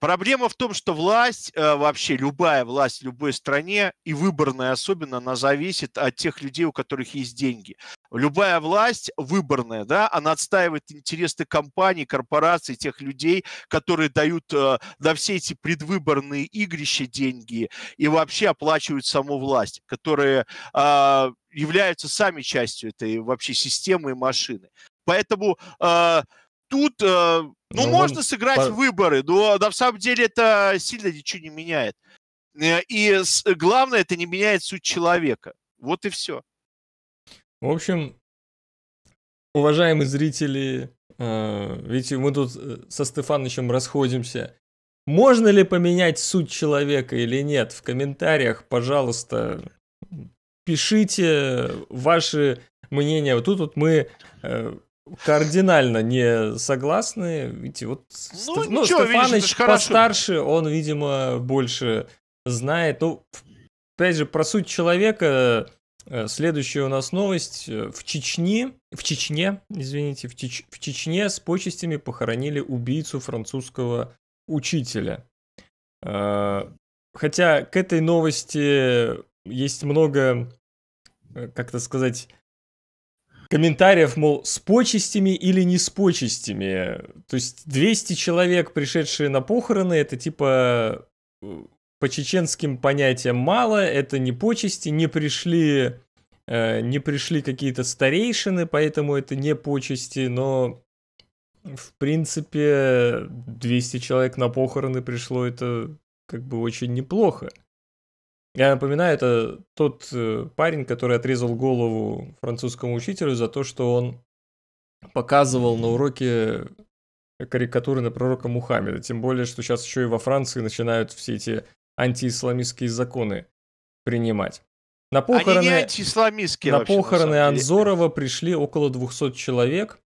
Проблема в том, что власть, э, вообще любая власть в любой стране, и выборная особенно, она зависит от тех людей, у которых есть деньги. Любая власть выборная, да, она отстаивает интересы компаний, корпораций, тех людей, которые дают э, на все эти предвыборные игрища деньги и вообще оплачивают саму власть, которые э, являются сами частью этой вообще системы и машины. Поэтому а, тут, э, ну, ну, можно он... сыграть по... выборы, но на самом деле это сильно ничего не меняет. Э, и главное, это не меняет суть человека. Вот и все. В общем, уважаемые зрители, э, видите, мы тут э, со Стефанычем расходимся. Можно ли поменять суть человека или нет? В комментариях, пожалуйста, пишите ваши мнения. Вот тут вот мы кардинально не согласны. Видите, вот ну, Стеф... Ну, ничего, Стефаныч видишь, постарше, хорошо. он, видимо, больше знает. Ну, опять же, про суть человека. Э, следующая у нас новость. Э, в Чечне, в Чечне, извините, в, Чеч, в Чечне с почестями похоронили убийцу французского учителя. Э, хотя к этой новости есть много, как-то сказать, комментариев, мол, с почестями или не с почестями. То есть 200 человек, пришедшие на похороны, это типа э, по чеченским понятиям мало, это не почести, не пришли, э, не пришли какие-то старейшины, поэтому это не почести, но в принципе 200 человек на похороны пришло, это как бы очень неплохо. Я напоминаю, это тот э, парень, который отрезал голову французскому учителю за то, что он показывал на уроке карикатуры на пророка Мухаммеда. Тем более, что сейчас еще и во Франции начинают все эти антиисламистские законы принимать. На похороны, Они не на вообще, похороны на Анзорова пришли около 200 человек.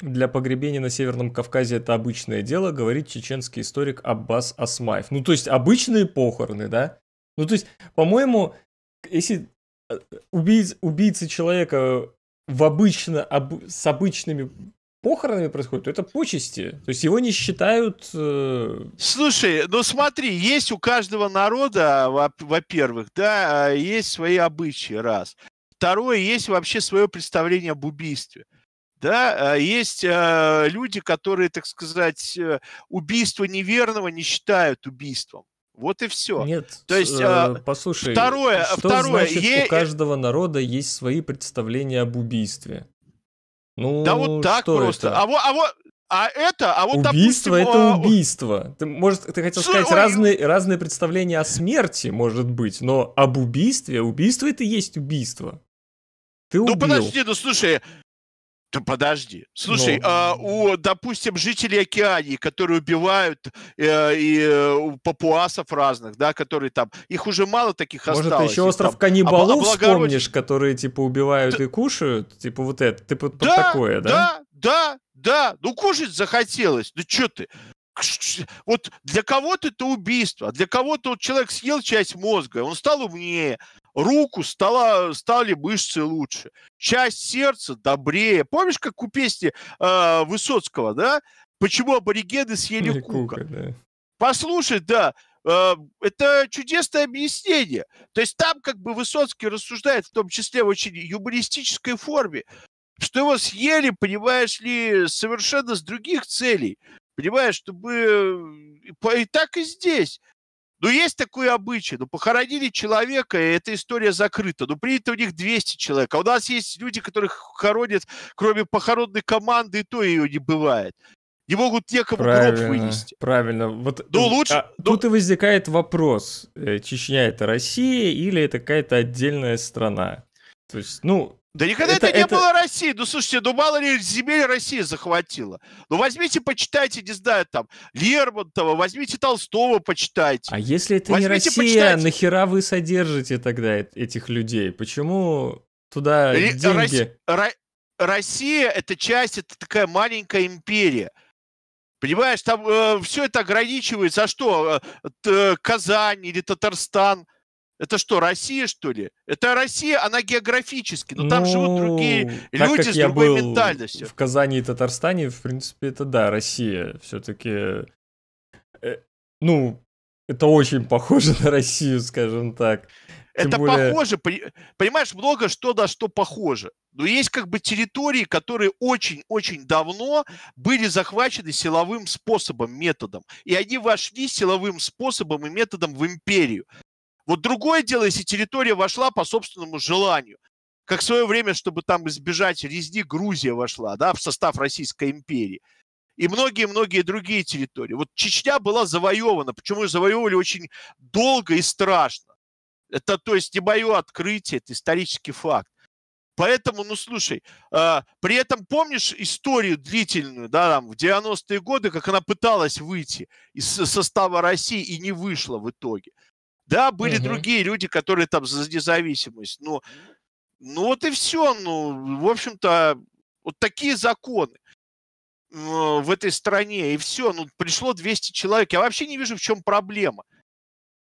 Для погребения на Северном Кавказе это обычное дело, говорит чеченский историк Аббас Асмаев. Ну, то есть обычные похороны, да? Ну, то есть, по-моему, если э, убийц, убийца человека в обычно, об, с обычными похоронами происходит, то это почести. То есть его не считают... Э... Слушай, ну смотри, есть у каждого народа, во-первых, да, э, есть свои обычаи, раз. Второе, есть вообще свое представление об убийстве. Да, э, есть э, люди, которые, так сказать, убийство неверного не считают убийством. Вот и все. Нет. То есть, э, а, послушай, второе, что второе, значит, е... у каждого народа есть свои представления об убийстве. Ну, да вот так просто. Это? А вот, а вот, а это, а вот убийство допустим, это а... убийство. Ты может, ты хотел Слушай, сказать он... разные разные представления о смерти, может быть, но об убийстве, убийство это и есть убийство. Ты ну, убил. Ну подожди, ну слушай, да подожди. Слушай, Но... Ну. а у, допустим, жителей Океании, которые убивают э, и э, у папуасов разных, да, которые там, их уже мало таких Может, осталось. Может, еще остров там, каннибалов об, вспомнишь, которые типа убивают да... и кушают, типа вот это, типа да, под такое, да? Да, да, да. Ну кушать захотелось. Ну что ты? Вот для кого-то это убийство, а для кого-то вот человек съел часть мозга, он стал умнее, руку стала, стали мышцы лучше, часть сердца добрее. Помнишь, как у песни э, Высоцкого, да? Почему аборигены съели кука? кука да. Послушай, да, э, это чудесное объяснение. То есть там как бы Высоцкий рассуждает, в том числе в очень юмористической форме, что его съели, понимаешь ли, совершенно с других целей. Понимаешь, чтобы э, и так и здесь. Ну, есть такой обычай, ну, похоронили человека, и эта история закрыта. Ну, принято у них 200 человек, а у нас есть люди, которых хоронят, кроме похоронной команды, и то ее не бывает. Не могут некому правильно, гроб вынести. Правильно. Вот, ну, э, лучше, а, ну... Тут и возникает вопрос, э, Чечня это Россия или это какая-то отдельная страна? То есть, ну, да никогда это, это не это... было России. Ну, слушайте, ну, мало ли земель России захватила. Ну, возьмите, почитайте, не знаю, там, Лермонтова, возьмите Толстого, почитайте. А если это возьмите, не Россия, почитайте. нахера вы содержите тогда этих людей? Почему туда Ре- деньги? Рос... Россия — это часть, это такая маленькая империя. Понимаешь, там э, все это ограничивается. А что, э, Казань или Татарстан — это что, Россия, что ли? Это Россия, она географически, но ну, там живут другие ну, люди Как с другой был ментальностью. В Казани и Татарстане, в принципе, это да, Россия. Все-таки. Э, ну, это очень похоже на Россию, скажем так. Тем это более... похоже, понимаешь, много что да что похоже. Но есть как бы территории, которые очень-очень давно были захвачены силовым способом, методом. И они вошли силовым способом и методом в империю. Вот другое дело, если территория вошла по собственному желанию. Как в свое время, чтобы там избежать резни, Грузия вошла да, в состав Российской империи. И многие-многие другие территории. Вот Чечня была завоевана. Почему ее завоевывали очень долго и страшно. Это, то есть, не мое открытие, это исторический факт. Поэтому, ну слушай, э, при этом помнишь историю длительную, да, там в 90-е годы, как она пыталась выйти из состава России и не вышла в итоге. Да, были угу. другие люди, которые там за независимость. Но, ну, ну вот и все. Ну, в общем-то, вот такие законы э, в этой стране, и все, ну, пришло 200 человек. Я вообще не вижу, в чем проблема.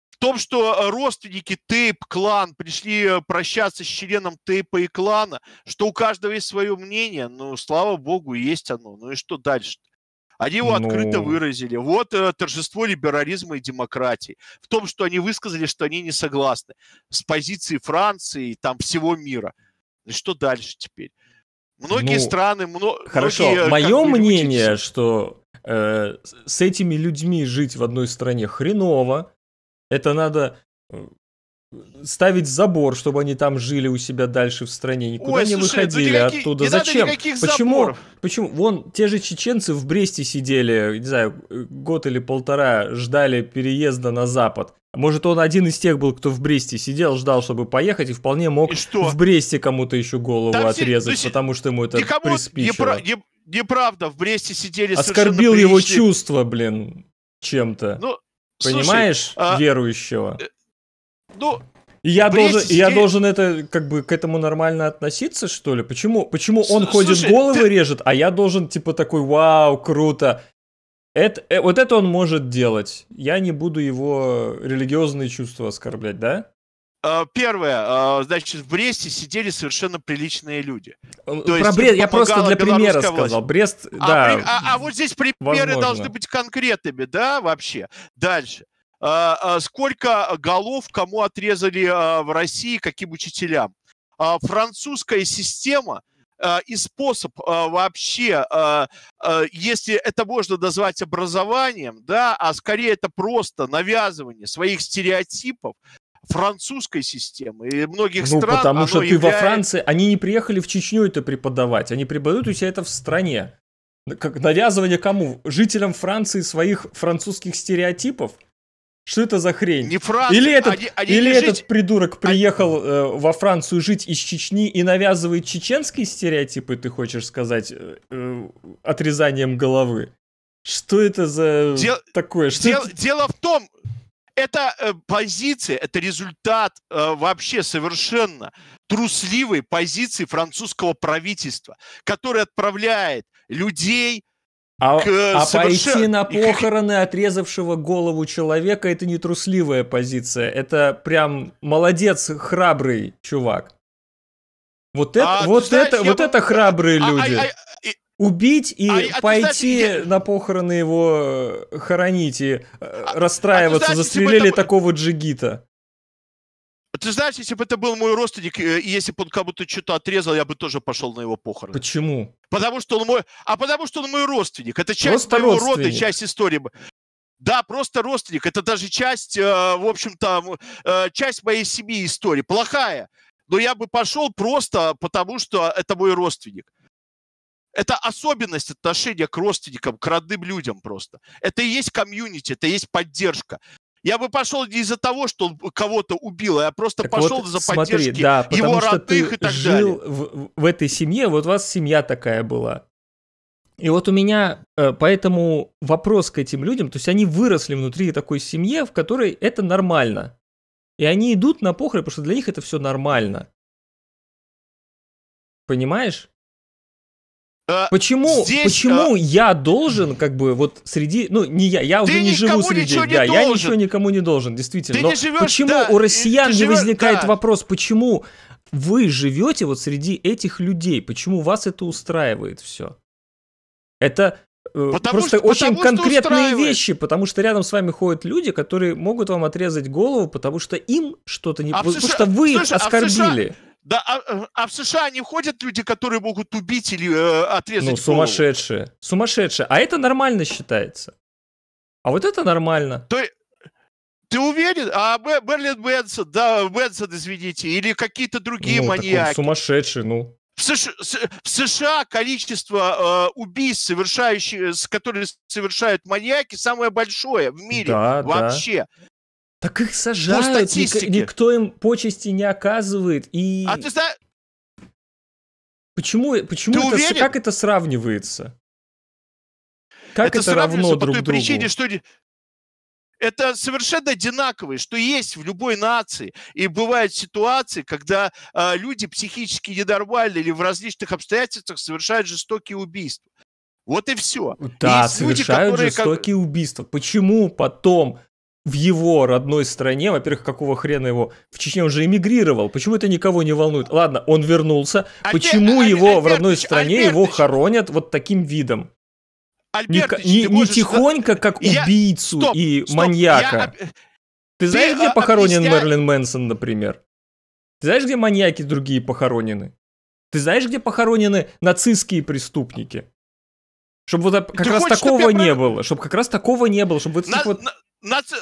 В том, что родственники Тейп, клан, пришли э, прощаться с членом Тейпа и клана, что у каждого есть свое мнение, ну, слава богу, есть оно. Ну и что дальше -то? Они его ну... открыто выразили. Вот э, торжество либерализма и демократии. В том, что они высказали, что они не согласны с позицией Франции и там всего мира. И что дальше теперь? Многие ну, страны, мно... хорошо. многие... Мое мнение, люди... что э, с этими людьми жить в одной стране хреново. Это надо э, ставить забор, чтобы они там жили у себя дальше в стране, никуда Ой, не слушай, выходили да оттуда. Не Зачем? Почему? Заборов. Почему? Вон те же чеченцы в Бресте сидели, не знаю, год или полтора ждали переезда на Запад. Может, он один из тех был, кто в Бресте сидел, ждал, чтобы поехать, и вполне мог и что? в Бресте кому-то еще голову там отрезать, все, потому что ему это никому приспичило. Не, не, неправда, в Бресте сидели Оскорбил его чувства, блин, чем-то. Ну, Понимаешь слушай, а... верующего? Э, ну, я должен, сидеть... я должен это как бы к этому нормально относиться, что ли? Почему, почему он Слушай, ходит головы ты... режет, а я должен типа такой, вау, круто. Это, э, вот это он может делать. Я не буду его религиозные чувства оскорблять, да? А, первое, а, значит, в Бресте сидели совершенно приличные люди. Э, То Про есть, Брест, я просто для примера власть. сказал. Брест, а, да. а, а вот здесь примеры возможно. должны быть конкретными, да, вообще. Дальше. А, а сколько голов кому отрезали а, в России, каким учителям. Французская система и способ вообще, если это можно назвать образованием, да, а скорее это просто навязывание своих стереотипов, французской системы и многих ну, стран. Потому что ты является... во Франции, они не приехали в Чечню это преподавать, они преподают у тебя это в стране. Как навязывание кому? Жителям Франции своих французских стереотипов? Что это за хрень? Не Франция, или этот, они, они или этот жить... придурок приехал они... э, во Францию жить из Чечни и навязывает чеченские стереотипы, ты хочешь сказать, э, э отрезанием головы? Что это за дел... такое? Что дел... это... Дело в том, это э, позиция, это результат э, вообще совершенно трусливой позиции французского правительства, которое отправляет людей а, а пойти на похороны отрезавшего голову человека это не трусливая позиция. Это прям молодец, храбрый чувак. Вот это, а, вот знаешь, это, вот бы... это храбрые а, а люди. А, а, а, Убить и а, а пойти а, знаешь, на похороны его э, хоронить и э, а, а расстраиваться. А, знаешь, Застрелили бы... такого джигита. А ты знаешь, если бы это был мой родственник, э, и если бы он как будто что-то отрезал, я бы тоже пошел на его похороны. Почему? Потому что он мой... А потому что он мой родственник. Это часть просто моего рода, часть истории. Да, просто родственник. Это даже часть, э, в общем-то, э, часть моей семьи истории. Плохая. Но я бы пошел просто потому, что это мой родственник. Это особенность отношения к родственникам, к родным людям просто. Это и есть комьюнити, это и есть поддержка. Я бы пошел не из-за того, что он кого-то убил, а я просто так пошел вот, за смотри, поддержки да, его что родных ты и так жил далее. В, в этой семье, вот у вас семья такая была. И вот у меня э, поэтому вопрос к этим людям, то есть они выросли внутри такой семьи, в которой это нормально. И они идут на похороны, потому что для них это все нормально. Понимаешь? Э, почему, Здесь, почему а... я должен, как бы, вот среди, ну не я, я ты уже не живу среди, да, не я ничего никому не должен, действительно. Ты Но не живешь, почему да, у россиян не живешь, возникает да. вопрос, почему вы живете вот среди этих людей, почему вас это устраивает все? Это э, Потому просто что, очень потому конкретные что вещи, потому что рядом с вами ходят люди, которые могут вам отрезать голову, потому что им что-то не... А потому что вы слушай, а оскорбили. А да, а, э, а в США не входят люди, которые могут убить или э, ну, отрезать Ну, сумасшедшие. Голову. Сумасшедшие. А это нормально считается. А вот это нормально. То, ты уверен? А Мерлин Бенсон, да, Бенсон, извините, или какие-то другие ну, маньяки. сумасшедший, ну. В США, в США количество э, убийств, совершающих, которые совершают маньяки, самое большое в мире да, вообще. Да. Так их сажают, ник- никто им почести не оказывает. И... А ты знаешь... Почему, почему ты это, как это сравнивается? Как это, это равно друг той другу? причине, что это совершенно одинаковые, что есть в любой нации. И бывают ситуации, когда э, люди психически недормальны или в различных обстоятельствах совершают жестокие убийства. Вот и все. Да, и совершают люди, которые, жестокие как... убийства. Почему потом в его родной стране, во-первых, какого хрена его в Чечне уже же эмигрировал, почему это никого не волнует? Ладно, он вернулся, Альбер... почему Аль... его Альбертыч, в родной стране Альбертыч. его хоронят вот таким видом? Альбертыч, не, не, можешь... не тихонько, как я... убийцу стоп, и стоп, маньяка. Я... Ты знаешь, ты, где а, похоронен объясня... Мерлин Мэнсон, например? Ты знаешь, где маньяки другие похоронены? Ты знаешь, где похоронены нацистские преступники? Чтобы вот как ты раз хочешь, такого не было, чтобы как раз такого не было, чтобы вот на, вот... На, наци...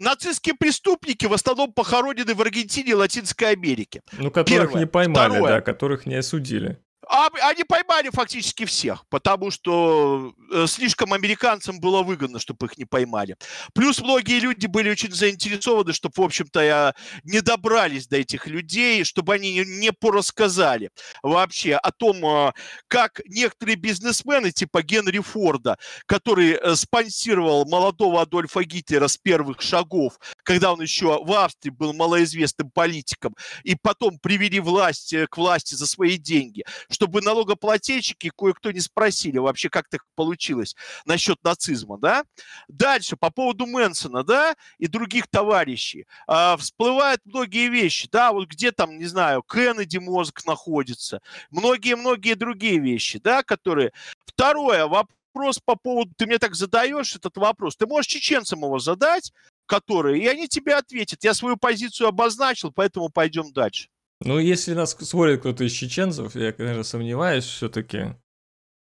нацистские преступники в основном похоронены в Аргентине и Латинской Америке. Ну, которых Первое. не поймали, Второе. да, которых не осудили. А, они поймали фактически всех, потому что э, слишком американцам было выгодно, чтобы их не поймали. Плюс многие люди были очень заинтересованы, чтобы, в общем-то, э, не добрались до этих людей, чтобы они не порассказали вообще о том, э, как некоторые бизнесмены типа Генри Форда, который спонсировал молодого Адольфа Гитлера с первых шагов, когда он еще в Австрии был малоизвестным политиком, и потом привели власть к власти за свои деньги, чтобы налогоплательщики кое-кто не спросили вообще, как так получилось насчет нацизма, да. Дальше, по поводу Мэнсона, да, и других товарищей. Э, всплывают многие вещи, да, вот где там, не знаю, Кеннеди мозг находится, многие-многие другие вещи, да, которые... Второе, вопрос по поводу, ты мне так задаешь этот вопрос, ты можешь чеченцам его задать, которые, и они тебе ответят. Я свою позицию обозначил, поэтому пойдем дальше. Ну, если нас смотрит кто-то из чеченцев, я, конечно, сомневаюсь все-таки.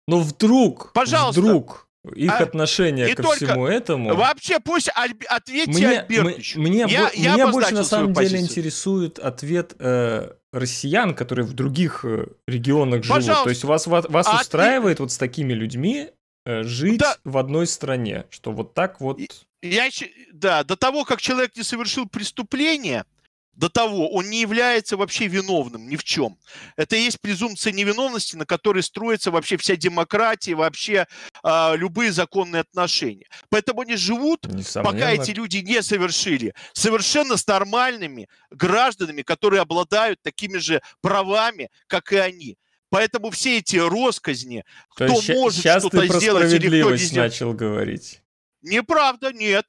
Но ну, вдруг, Пожалуйста. вдруг их а, отношение ко всему этому... Вообще пусть Альб... ответьте мне, Альбертовичу. Мне, я, бо... я меня больше на самом позицию. деле интересует ответ э, россиян, которые в других э, регионах Пожалуйста. живут. То есть вас, вас, вас а устраивает вот с такими людьми э, жить да. в одной стране, что вот так вот... Я, да, до того, как человек не совершил преступление, до того, он не является вообще виновным ни в чем. Это и есть презумпция невиновности, на которой строится вообще вся демократия, вообще э, любые законные отношения. Поэтому они живут, Несомненно. пока эти люди не совершили, совершенно с нормальными гражданами, которые обладают такими же правами, как и они. Поэтому все эти росказни, То кто может что-то сделать или кто не сделает. начал говорить. Неправда, нет.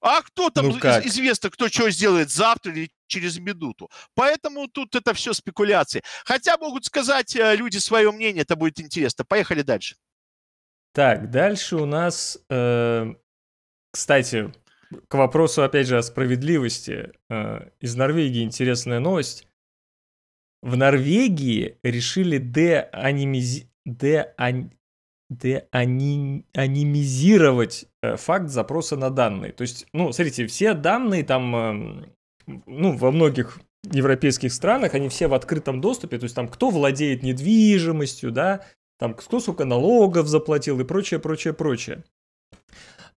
А кто там ну известно, кто что сделает завтра или через минуту. Поэтому тут это все спекуляции. Хотя могут сказать э, люди свое мнение, это будет интересно. Поехали дальше. Так, дальше у нас, э, кстати, к вопросу опять же о справедливости. Э, из Норвегии интересная новость. В Норвегии решили деанимизи... деан... деанимизировать э, факт запроса на данные. То есть, ну, смотрите, все данные там эм, ну, во многих европейских странах, они все в открытом доступе, то есть там кто владеет недвижимостью, да, там кто сколько налогов заплатил и прочее, прочее, прочее.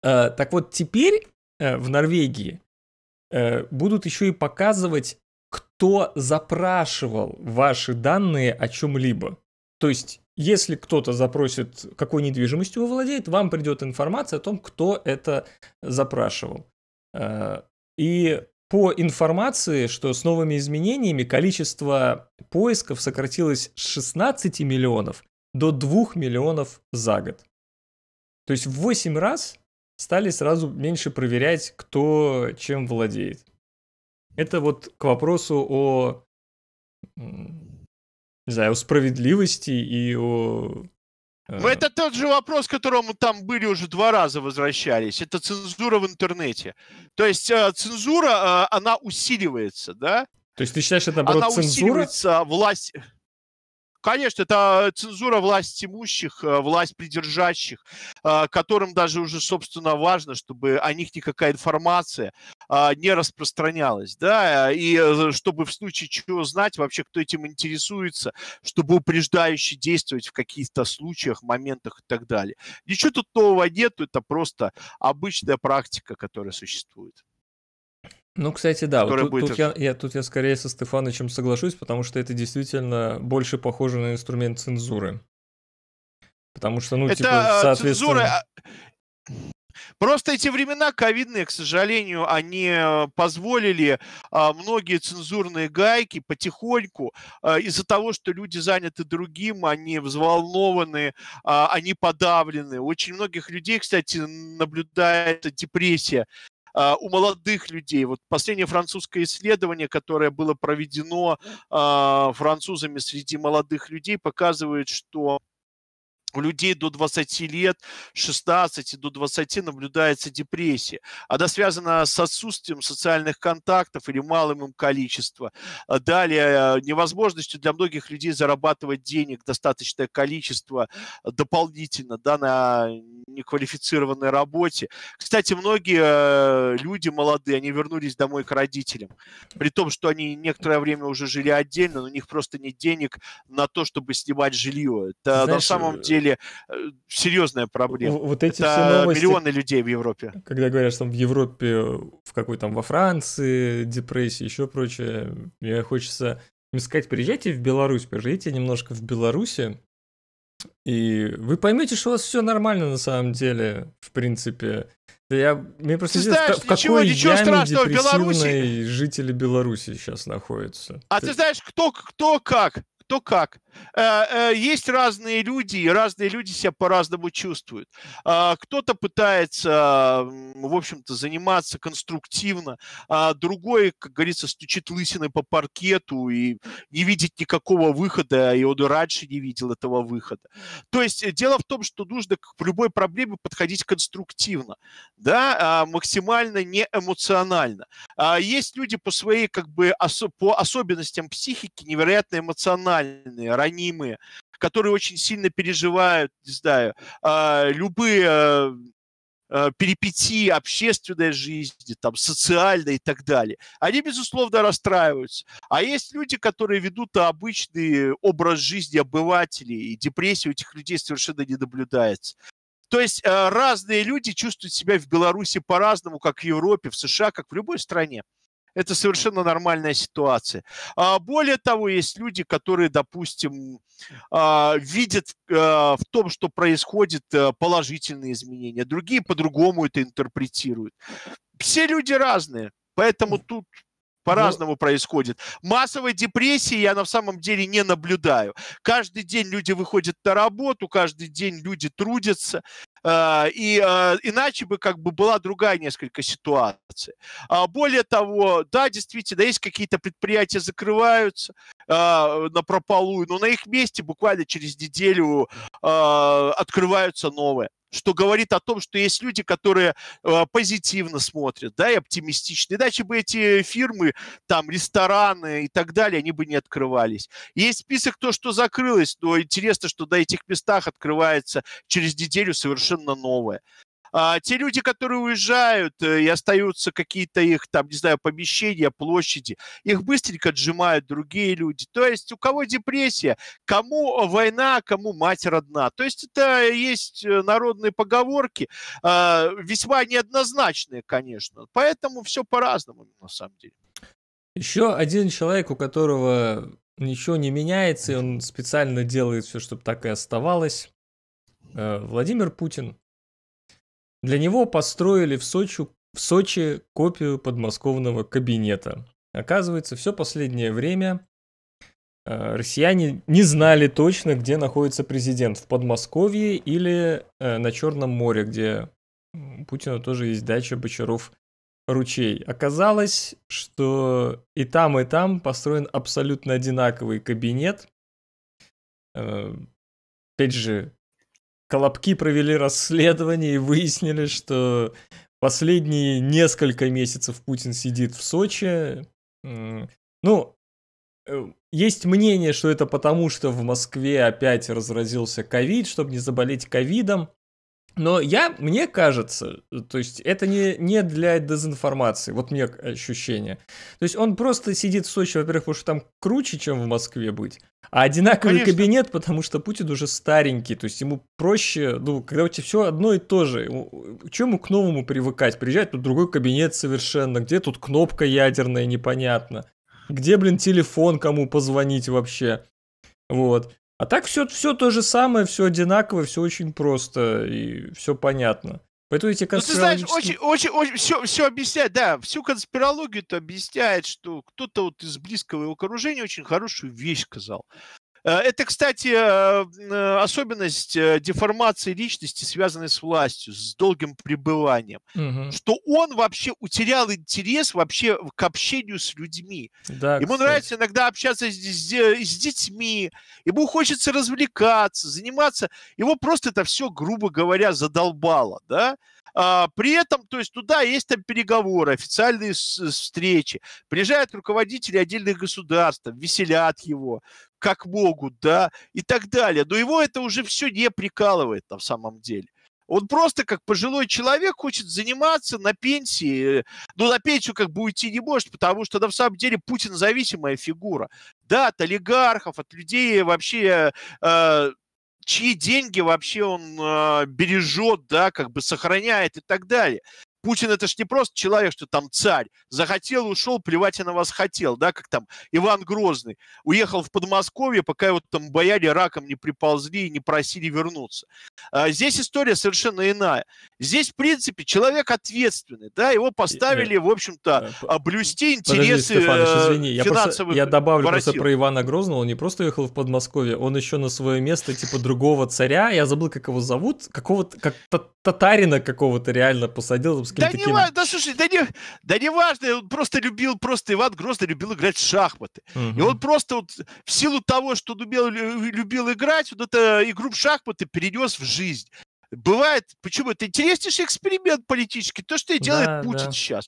Э, так вот, теперь э, в Норвегии э, будут еще и показывать, кто запрашивал ваши данные о чем-либо. То есть, если кто-то запросит, какой недвижимостью вы владеет, вам придет информация о том, кто это запрашивал. Э, и по информации, что с новыми изменениями количество поисков сократилось с 16 миллионов до 2 миллионов за год. То есть в 8 раз стали сразу меньше проверять, кто чем владеет. Это вот к вопросу о, не знаю, о справедливости и о Э. Это тот же вопрос, к которому там были уже два раза возвращались. Это цензура в интернете. То есть э, цензура, э, она усиливается, да? То есть ты считаешь, это, наоборот, она цензура? Она усиливается а власть... Конечно, это цензура власть имущих, э, власть придержащих, э, которым даже уже, собственно, важно, чтобы о них никакая информация э, не распространялась, да, и чтобы в случае чего знать вообще, кто этим интересуется, чтобы упреждающе действовать в каких-то случаях, моментах и так далее. Ничего тут нового нету, это просто обычная практика, которая существует. Ну, кстати, да, вот тут, будет... тут, я, я, тут я скорее со Стефанычем соглашусь, потому что это действительно больше похоже на инструмент цензуры. Потому что, ну, это типа, а, соответственно... Цензура... А, просто эти времена ковидные, к сожалению, они э, позволили а, многие цензурные гайки потихоньку из-за того, что люди заняты другим, они взволнованы, они подавлены. Очень многих людей, кстати, наблюдается депрессия а, у молодых людей. Вот последнее французское исследование, которое было проведено а, французами среди молодых людей, показывает, что у людей до 20 лет, 16 до 20 наблюдается депрессия. Она связана с отсутствием социальных контактов или малым им количества. Далее, э, невозможностью для многих людей зарабатывать денег достаточное количество э, дополнительно да, на неквалифицированной работе. Кстати, многие э, люди молодые, они вернулись домой к родителям, при том, что они некоторое время уже жили отдельно, но у них просто нет денег на то, чтобы снимать жилье. Это Знаешь, на самом деле деле э, серьезная проблема. Вот эти Это все новости, миллионы людей в Европе. Когда говорят, что там в Европе, в какой там во Франции депрессия, еще прочее, мне хочется им сказать, приезжайте в Беларусь, приезжайте немножко в Беларуси, и вы поймете, что у вас все нормально на самом деле, в принципе. я, мне просто Ты знаешь, в какой ничего, ничего страшного в Беларуси. жители Беларуси сейчас находятся. А ты, ты знаешь, кто, кто как? то как? Э, э, есть разные люди, и разные люди себя по-разному чувствуют. А, кто-то пытается, в общем-то, заниматься конструктивно, а другой, как говорится, стучит лысиной по паркету и не видит никакого выхода, и он и раньше не видел этого выхода. То есть э, дело в том, что нужно к любой проблеме подходить конструктивно, да, а максимально не эмоционально. А есть люди по своей, как бы, по особенностям психики невероятно эмоциональны эмоциональные, ранимые, которые очень сильно переживают, не знаю, а, любые а, а, перипетии общественной жизни, там, социальной и так далее. Они, безусловно, расстраиваются. А есть люди, которые ведут обычный образ жизни обывателей, и депрессия у этих людей совершенно не наблюдается. То есть разные люди чувствуют себя в Беларуси по-разному, как в Европе, в США, как в любой стране. Это совершенно нормальная ситуация. А, более того, есть люди, которые, допустим, а, видят а, в том, что происходит э, положительные изменения, другие по-другому это интерпретируют. Все люди разные, поэтому тут ну. по-разному ну... происходит. Массовой депрессии я на самом деле не наблюдаю. Каждый день люди выходят на работу, каждый день люди трудятся. А, и а, иначе бы как бы была другая несколько ситуация. А, более того, да, действительно, есть какие-то предприятия закрываются на прополую, но на их месте буквально через неделю открываются новые что говорит о том, что есть люди, которые э, позитивно смотрят, да, и оптимистичны. Иначе бы эти фирмы, там, рестораны и так далее, они бы не открывались. Есть список то, что закрылось, но интересно, что до этих местах открывается через неделю совершенно новое. А, те люди, которые уезжают э, и остаются какие-то их, там, не знаю, помещения, площади, их быстренько отжимают другие люди. То есть у кого депрессия, кому война, кому мать родна. То есть это есть э, народные поговорки, а, весьма неоднозначные, конечно. Поэтому все по-разному, на самом деле. Еще один человек, у которого ничего не меняется, и он специально делает все, чтобы так и оставалось. Э, Владимир Путин. Для него построили в Сочи, в Сочи копию подмосковного кабинета. Оказывается, все последнее время э, россияне не знали точно, где находится президент, в Подмосковье или э, на Черном море, где у Путина тоже есть дача Бочаров ручей. Оказалось, что и там, и там построен абсолютно одинаковый кабинет. Э, опять же, Колобки провели расследование и выяснили, что последние несколько месяцев Путин сидит в Сочи. Ну, э, есть мнение, что это потому, что в Москве опять разразился ковид, чтобы не заболеть ковидом. Но я, мне кажется, то есть это не, не для дезинформации, вот мне ощущение. То есть он просто сидит в Сочи, во-первых, потому что там круче, чем в Москве быть, а одинаковый Конечно. кабинет, потому что Путин уже старенький, то есть ему проще, ну, когда у тебя все одно и то же, чему к новому привыкать? Приезжать, тут другой кабинет совершенно, где тут кнопка ядерная, непонятно. Где, блин, телефон, кому позвонить вообще? Вот. А так все, все то же самое, все одинаково, все очень просто и все понятно. Поэтому эти конспирологические... Ну, ты знаешь, очень, очень, очень, все, все объясняет, да, всю конспирологию-то объясняет, что кто-то вот из близкого его окружения очень хорошую вещь сказал. Э, это, кстати, э, э, особенность деформации личности, связанной с властью, с долгим пребыванием, угу. что он вообще утерял интерес вообще к общению с людьми. Да, ему кстати. нравится иногда общаться с, с, с детьми, ему хочется развлекаться, заниматься. Его просто это все, грубо говоря, задолбало, да? А, при этом, то есть туда есть там переговоры, официальные встречи, приезжают руководители отдельных государств, веселят его, как могут, да, и так далее. Но его это уже все не прикалывает на самом деле. Он просто как пожилой человек хочет заниматься на пенсии. Э, ну на пенсию как бы уйти не может, потому что на самом деле Путин зависимая фигура. Да, от олигархов, от людей вообще, э, чьи деньги вообще он э, бережет, да, как бы сохраняет и так далее. Путин это ж не просто человек, что там царь. Захотел, ушел, плевать я на вас хотел, да, как там Иван Грозный. Уехал в Подмосковье, пока его там бояли раком не приползли и не просили вернуться. А здесь история совершенно иная. Здесь, в принципе, человек ответственный, да, его э, поставили, э, в общем-то, э, блюсти интересы Подожди, Стефаныч, извини, я, я добавлю просто про Ивана Грозного, он не просто уехал в Подмосковье, он еще на свое место, типа, другого царя, я забыл, как его зовут, какого-то, как татарина какого-то реально посадил, да не важно, да слушай, да не, да не важно, он просто любил, просто Иван Грозный любил играть в шахматы. Угу. И он просто вот в силу того, что он умел, любил играть, вот эту игру в шахматы перенес в жизнь. Бывает, почему это интереснейший эксперимент политический, то, что и делает да, Путин да. сейчас.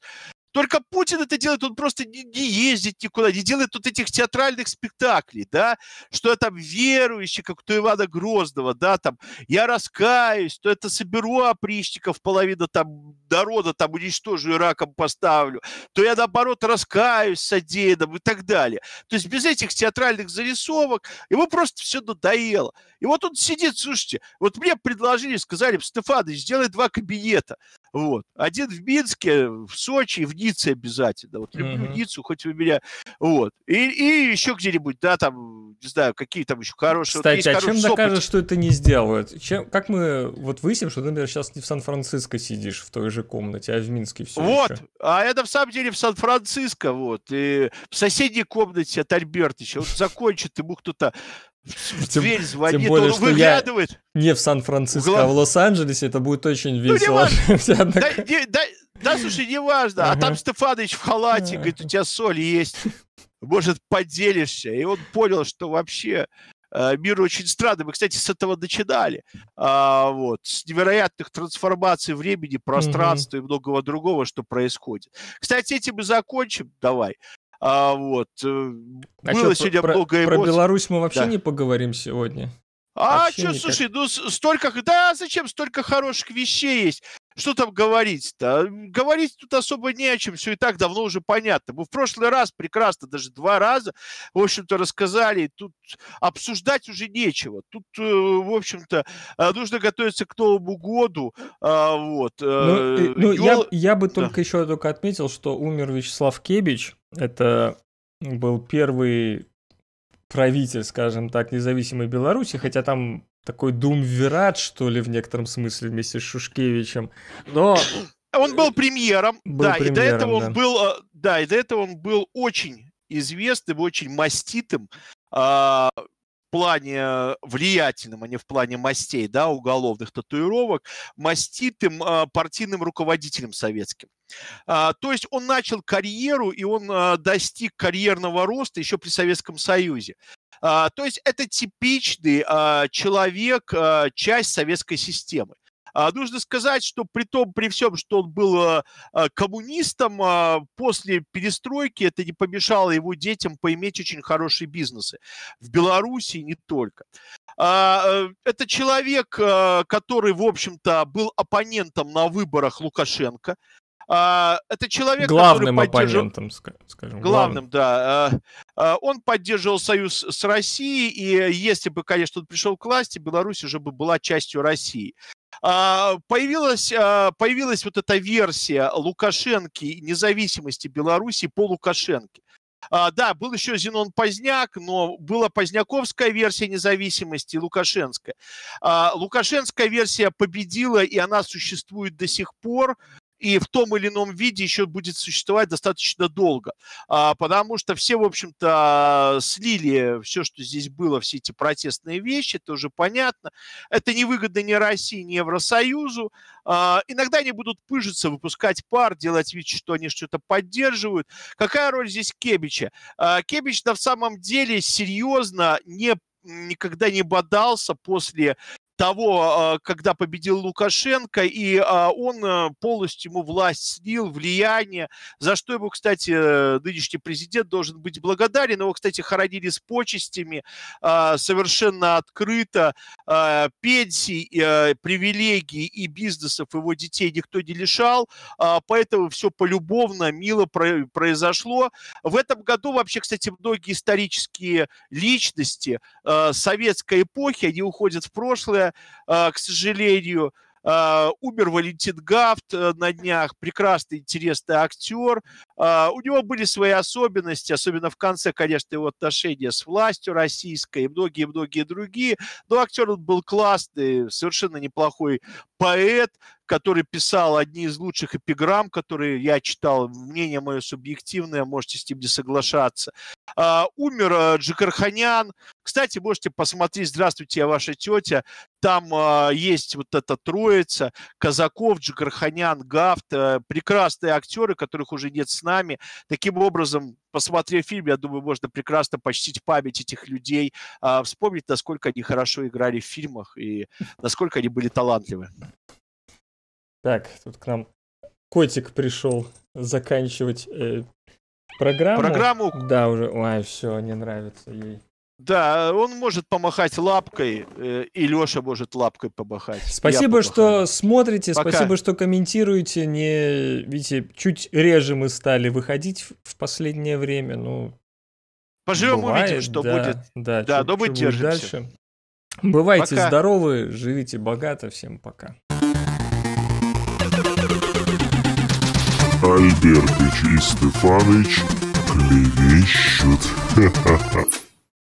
Только Путин это делает, он просто не, не ездит никуда, не делает вот этих театральных спектаклей, да, что я там верующий, как то Ивана Грозного, да, там, я раскаюсь, то это соберу опричников, половина там народа там уничтожу, и раком поставлю, то я, наоборот, раскаюсь содеянным и так далее. То есть без этих театральных зарисовок ему просто все надоело. И вот он сидит, слушайте, вот мне предложили, сказали, Стефанович, сделай два кабинета. Вот. Один в Минске, в Сочи, в Ницце обязательно. Вот люблю mm-hmm. Ниццу, хоть у меня... Вот. И, и еще где-нибудь, да, там, не знаю, какие там еще хорошие... Кстати, вот а чем сопот. докажешь, что это не сделают? Чем, как мы вот выясним, что ты, например, сейчас не в Сан-Франциско сидишь, в той же же комнате, а в Минске все Вот, еще. а это в самом деле в Сан-Франциско, вот, и в соседней комнате от Альбертыча, он закончит, ему кто-то в тем, дверь звонит, тем более, он выглядывает. не в Сан-Франциско, Угла... а в Лос-Анджелесе, это будет очень ну, весело. Ну, не важно. да, слушай, неважно, а там Стефанович в халате, а. говорит, у тебя соль есть, может, поделишься. И он понял, что вообще Э, мир очень странный. Мы, кстати, с этого начинали. А, вот, с невероятных трансформаций времени, пространства mm-hmm. и многого другого, что происходит. Кстати, этим и закончим. Давай. А, вот. Значит, э, Было сегодня про, много эмоций. Про Беларусь мы вообще да. не поговорим сегодня. А, что, слушай, ну столько, да зачем столько хороших вещей есть? Что там говорить-то? А? Говорить тут особо не о чем, все и так давно уже понятно. Мы в прошлый раз прекрасно, даже два раза, в общем-то, рассказали, тут обсуждать уже нечего. Тут, э, в общем-то, э, нужно готовиться к Новому году. А, вот. Э, ну, Ел... ну, я, я бы только да. еще только отметил, что умер Вячеслав Кебич, это был первый правитель, скажем так, независимой Беларуси, хотя там такой думвират, что ли, в некотором смысле, вместе с Шушкевичем. Но... А он был премьером, был да, премьером, и до этого да. он был, э, да, и до этого он был очень известным, очень маститым, а, в плане влиятельным, а не в плане мастей, да, уголовных татуировок, маститым а, партийным руководителем советским. А, то есть он начал карьеру, и он а, достиг карьерного роста еще при Советском Союзе. А, то есть это типичный человек, часть советской системы. нужно сказать, что при том, при всем, что он был коммунистом, после перестройки это не помешало его детям поиметь очень хорошие бизнесы. В Беларуси не только. Э, это человек, который, в общем-то, был оппонентом на выборах Лукашенко – а, это человек, главным который поддерживал... оппонентом, скажем. Главным, главным. да. А, а, он поддерживал союз с Россией, и если бы, конечно, он пришел к власти, Беларусь уже бы была частью России. Появилась, появилась вот эта версия Лукашенки независимости Беларуси по Лукашенке. А, да, был еще Зенон Поздняк, но была Поздняковская версия независимости Лукашенская. А, Лукашенская версия победила, и она существует до сих пор и в том или ином виде еще будет существовать достаточно долго, а, потому что все, в общем-то, слили все, что здесь было, все эти протестные вещи, это уже понятно. Это невыгодно ни России, ни Евросоюзу. А, иногда они будут пыжиться, выпускать пар, делать вид, что они что-то поддерживают. Какая роль здесь Кебича? А, Кебич на самом деле серьезно не никогда не бодался после того, а, когда победил Лукашенко, и а, он э, полностью ему власть слил, влияние, за что ему, кстати, нынешний президент должен быть благодарен. Его, кстати, хоронили с почестями, а, совершенно открыто. пенсии, э, привилегии и бизнесов его детей никто не лишал, поэтому все полюбовно, мило произошло. В этом году вообще, кстати, многие исторические личности э, советской эпохи, они уходят в прошлое, а, к сожалению, а, умер Валентин Гафт э, на днях, прекрасный, интересный актер. А, у него были свои особенности, особенно в конце, конечно, его отношения с властью российской и многие-многие другие. Но актер он был классный, совершенно неплохой поэт, который писал одни из лучших эпиграмм, которые я читал, мнение мое субъективное, можете с ним не соглашаться. А, умер э, Джикарханян. Кстати, можете посмотреть «Здравствуйте, я ваша тетя». Там а, есть вот эта троица, Казаков, Джикарханян, Гафт, а, прекрасные актеры, которых уже нет с нами. Таким образом, посмотрев фильм, я думаю, можно прекрасно почтить память этих людей, а, вспомнить, насколько они хорошо играли в фильмах и насколько они были талантливы. Так, тут к нам котик пришел заканчивать э, программу. Программу? Да, уже. Ой, все, не нравится ей. Да, он может помахать лапкой, э, и Леша может лапкой помахать. Спасибо, что смотрите, Пока. спасибо, что комментируете. Не, видите, чуть реже мы стали выходить в последнее время. Ну, поживем, бывает, увидим, что да, будет. Да, да, но ну мы держимся. Дальше. Бывайте пока. здоровы, живите богато, всем пока. Альбертыч и Стефаныч клевещут. Ха-ха-ха.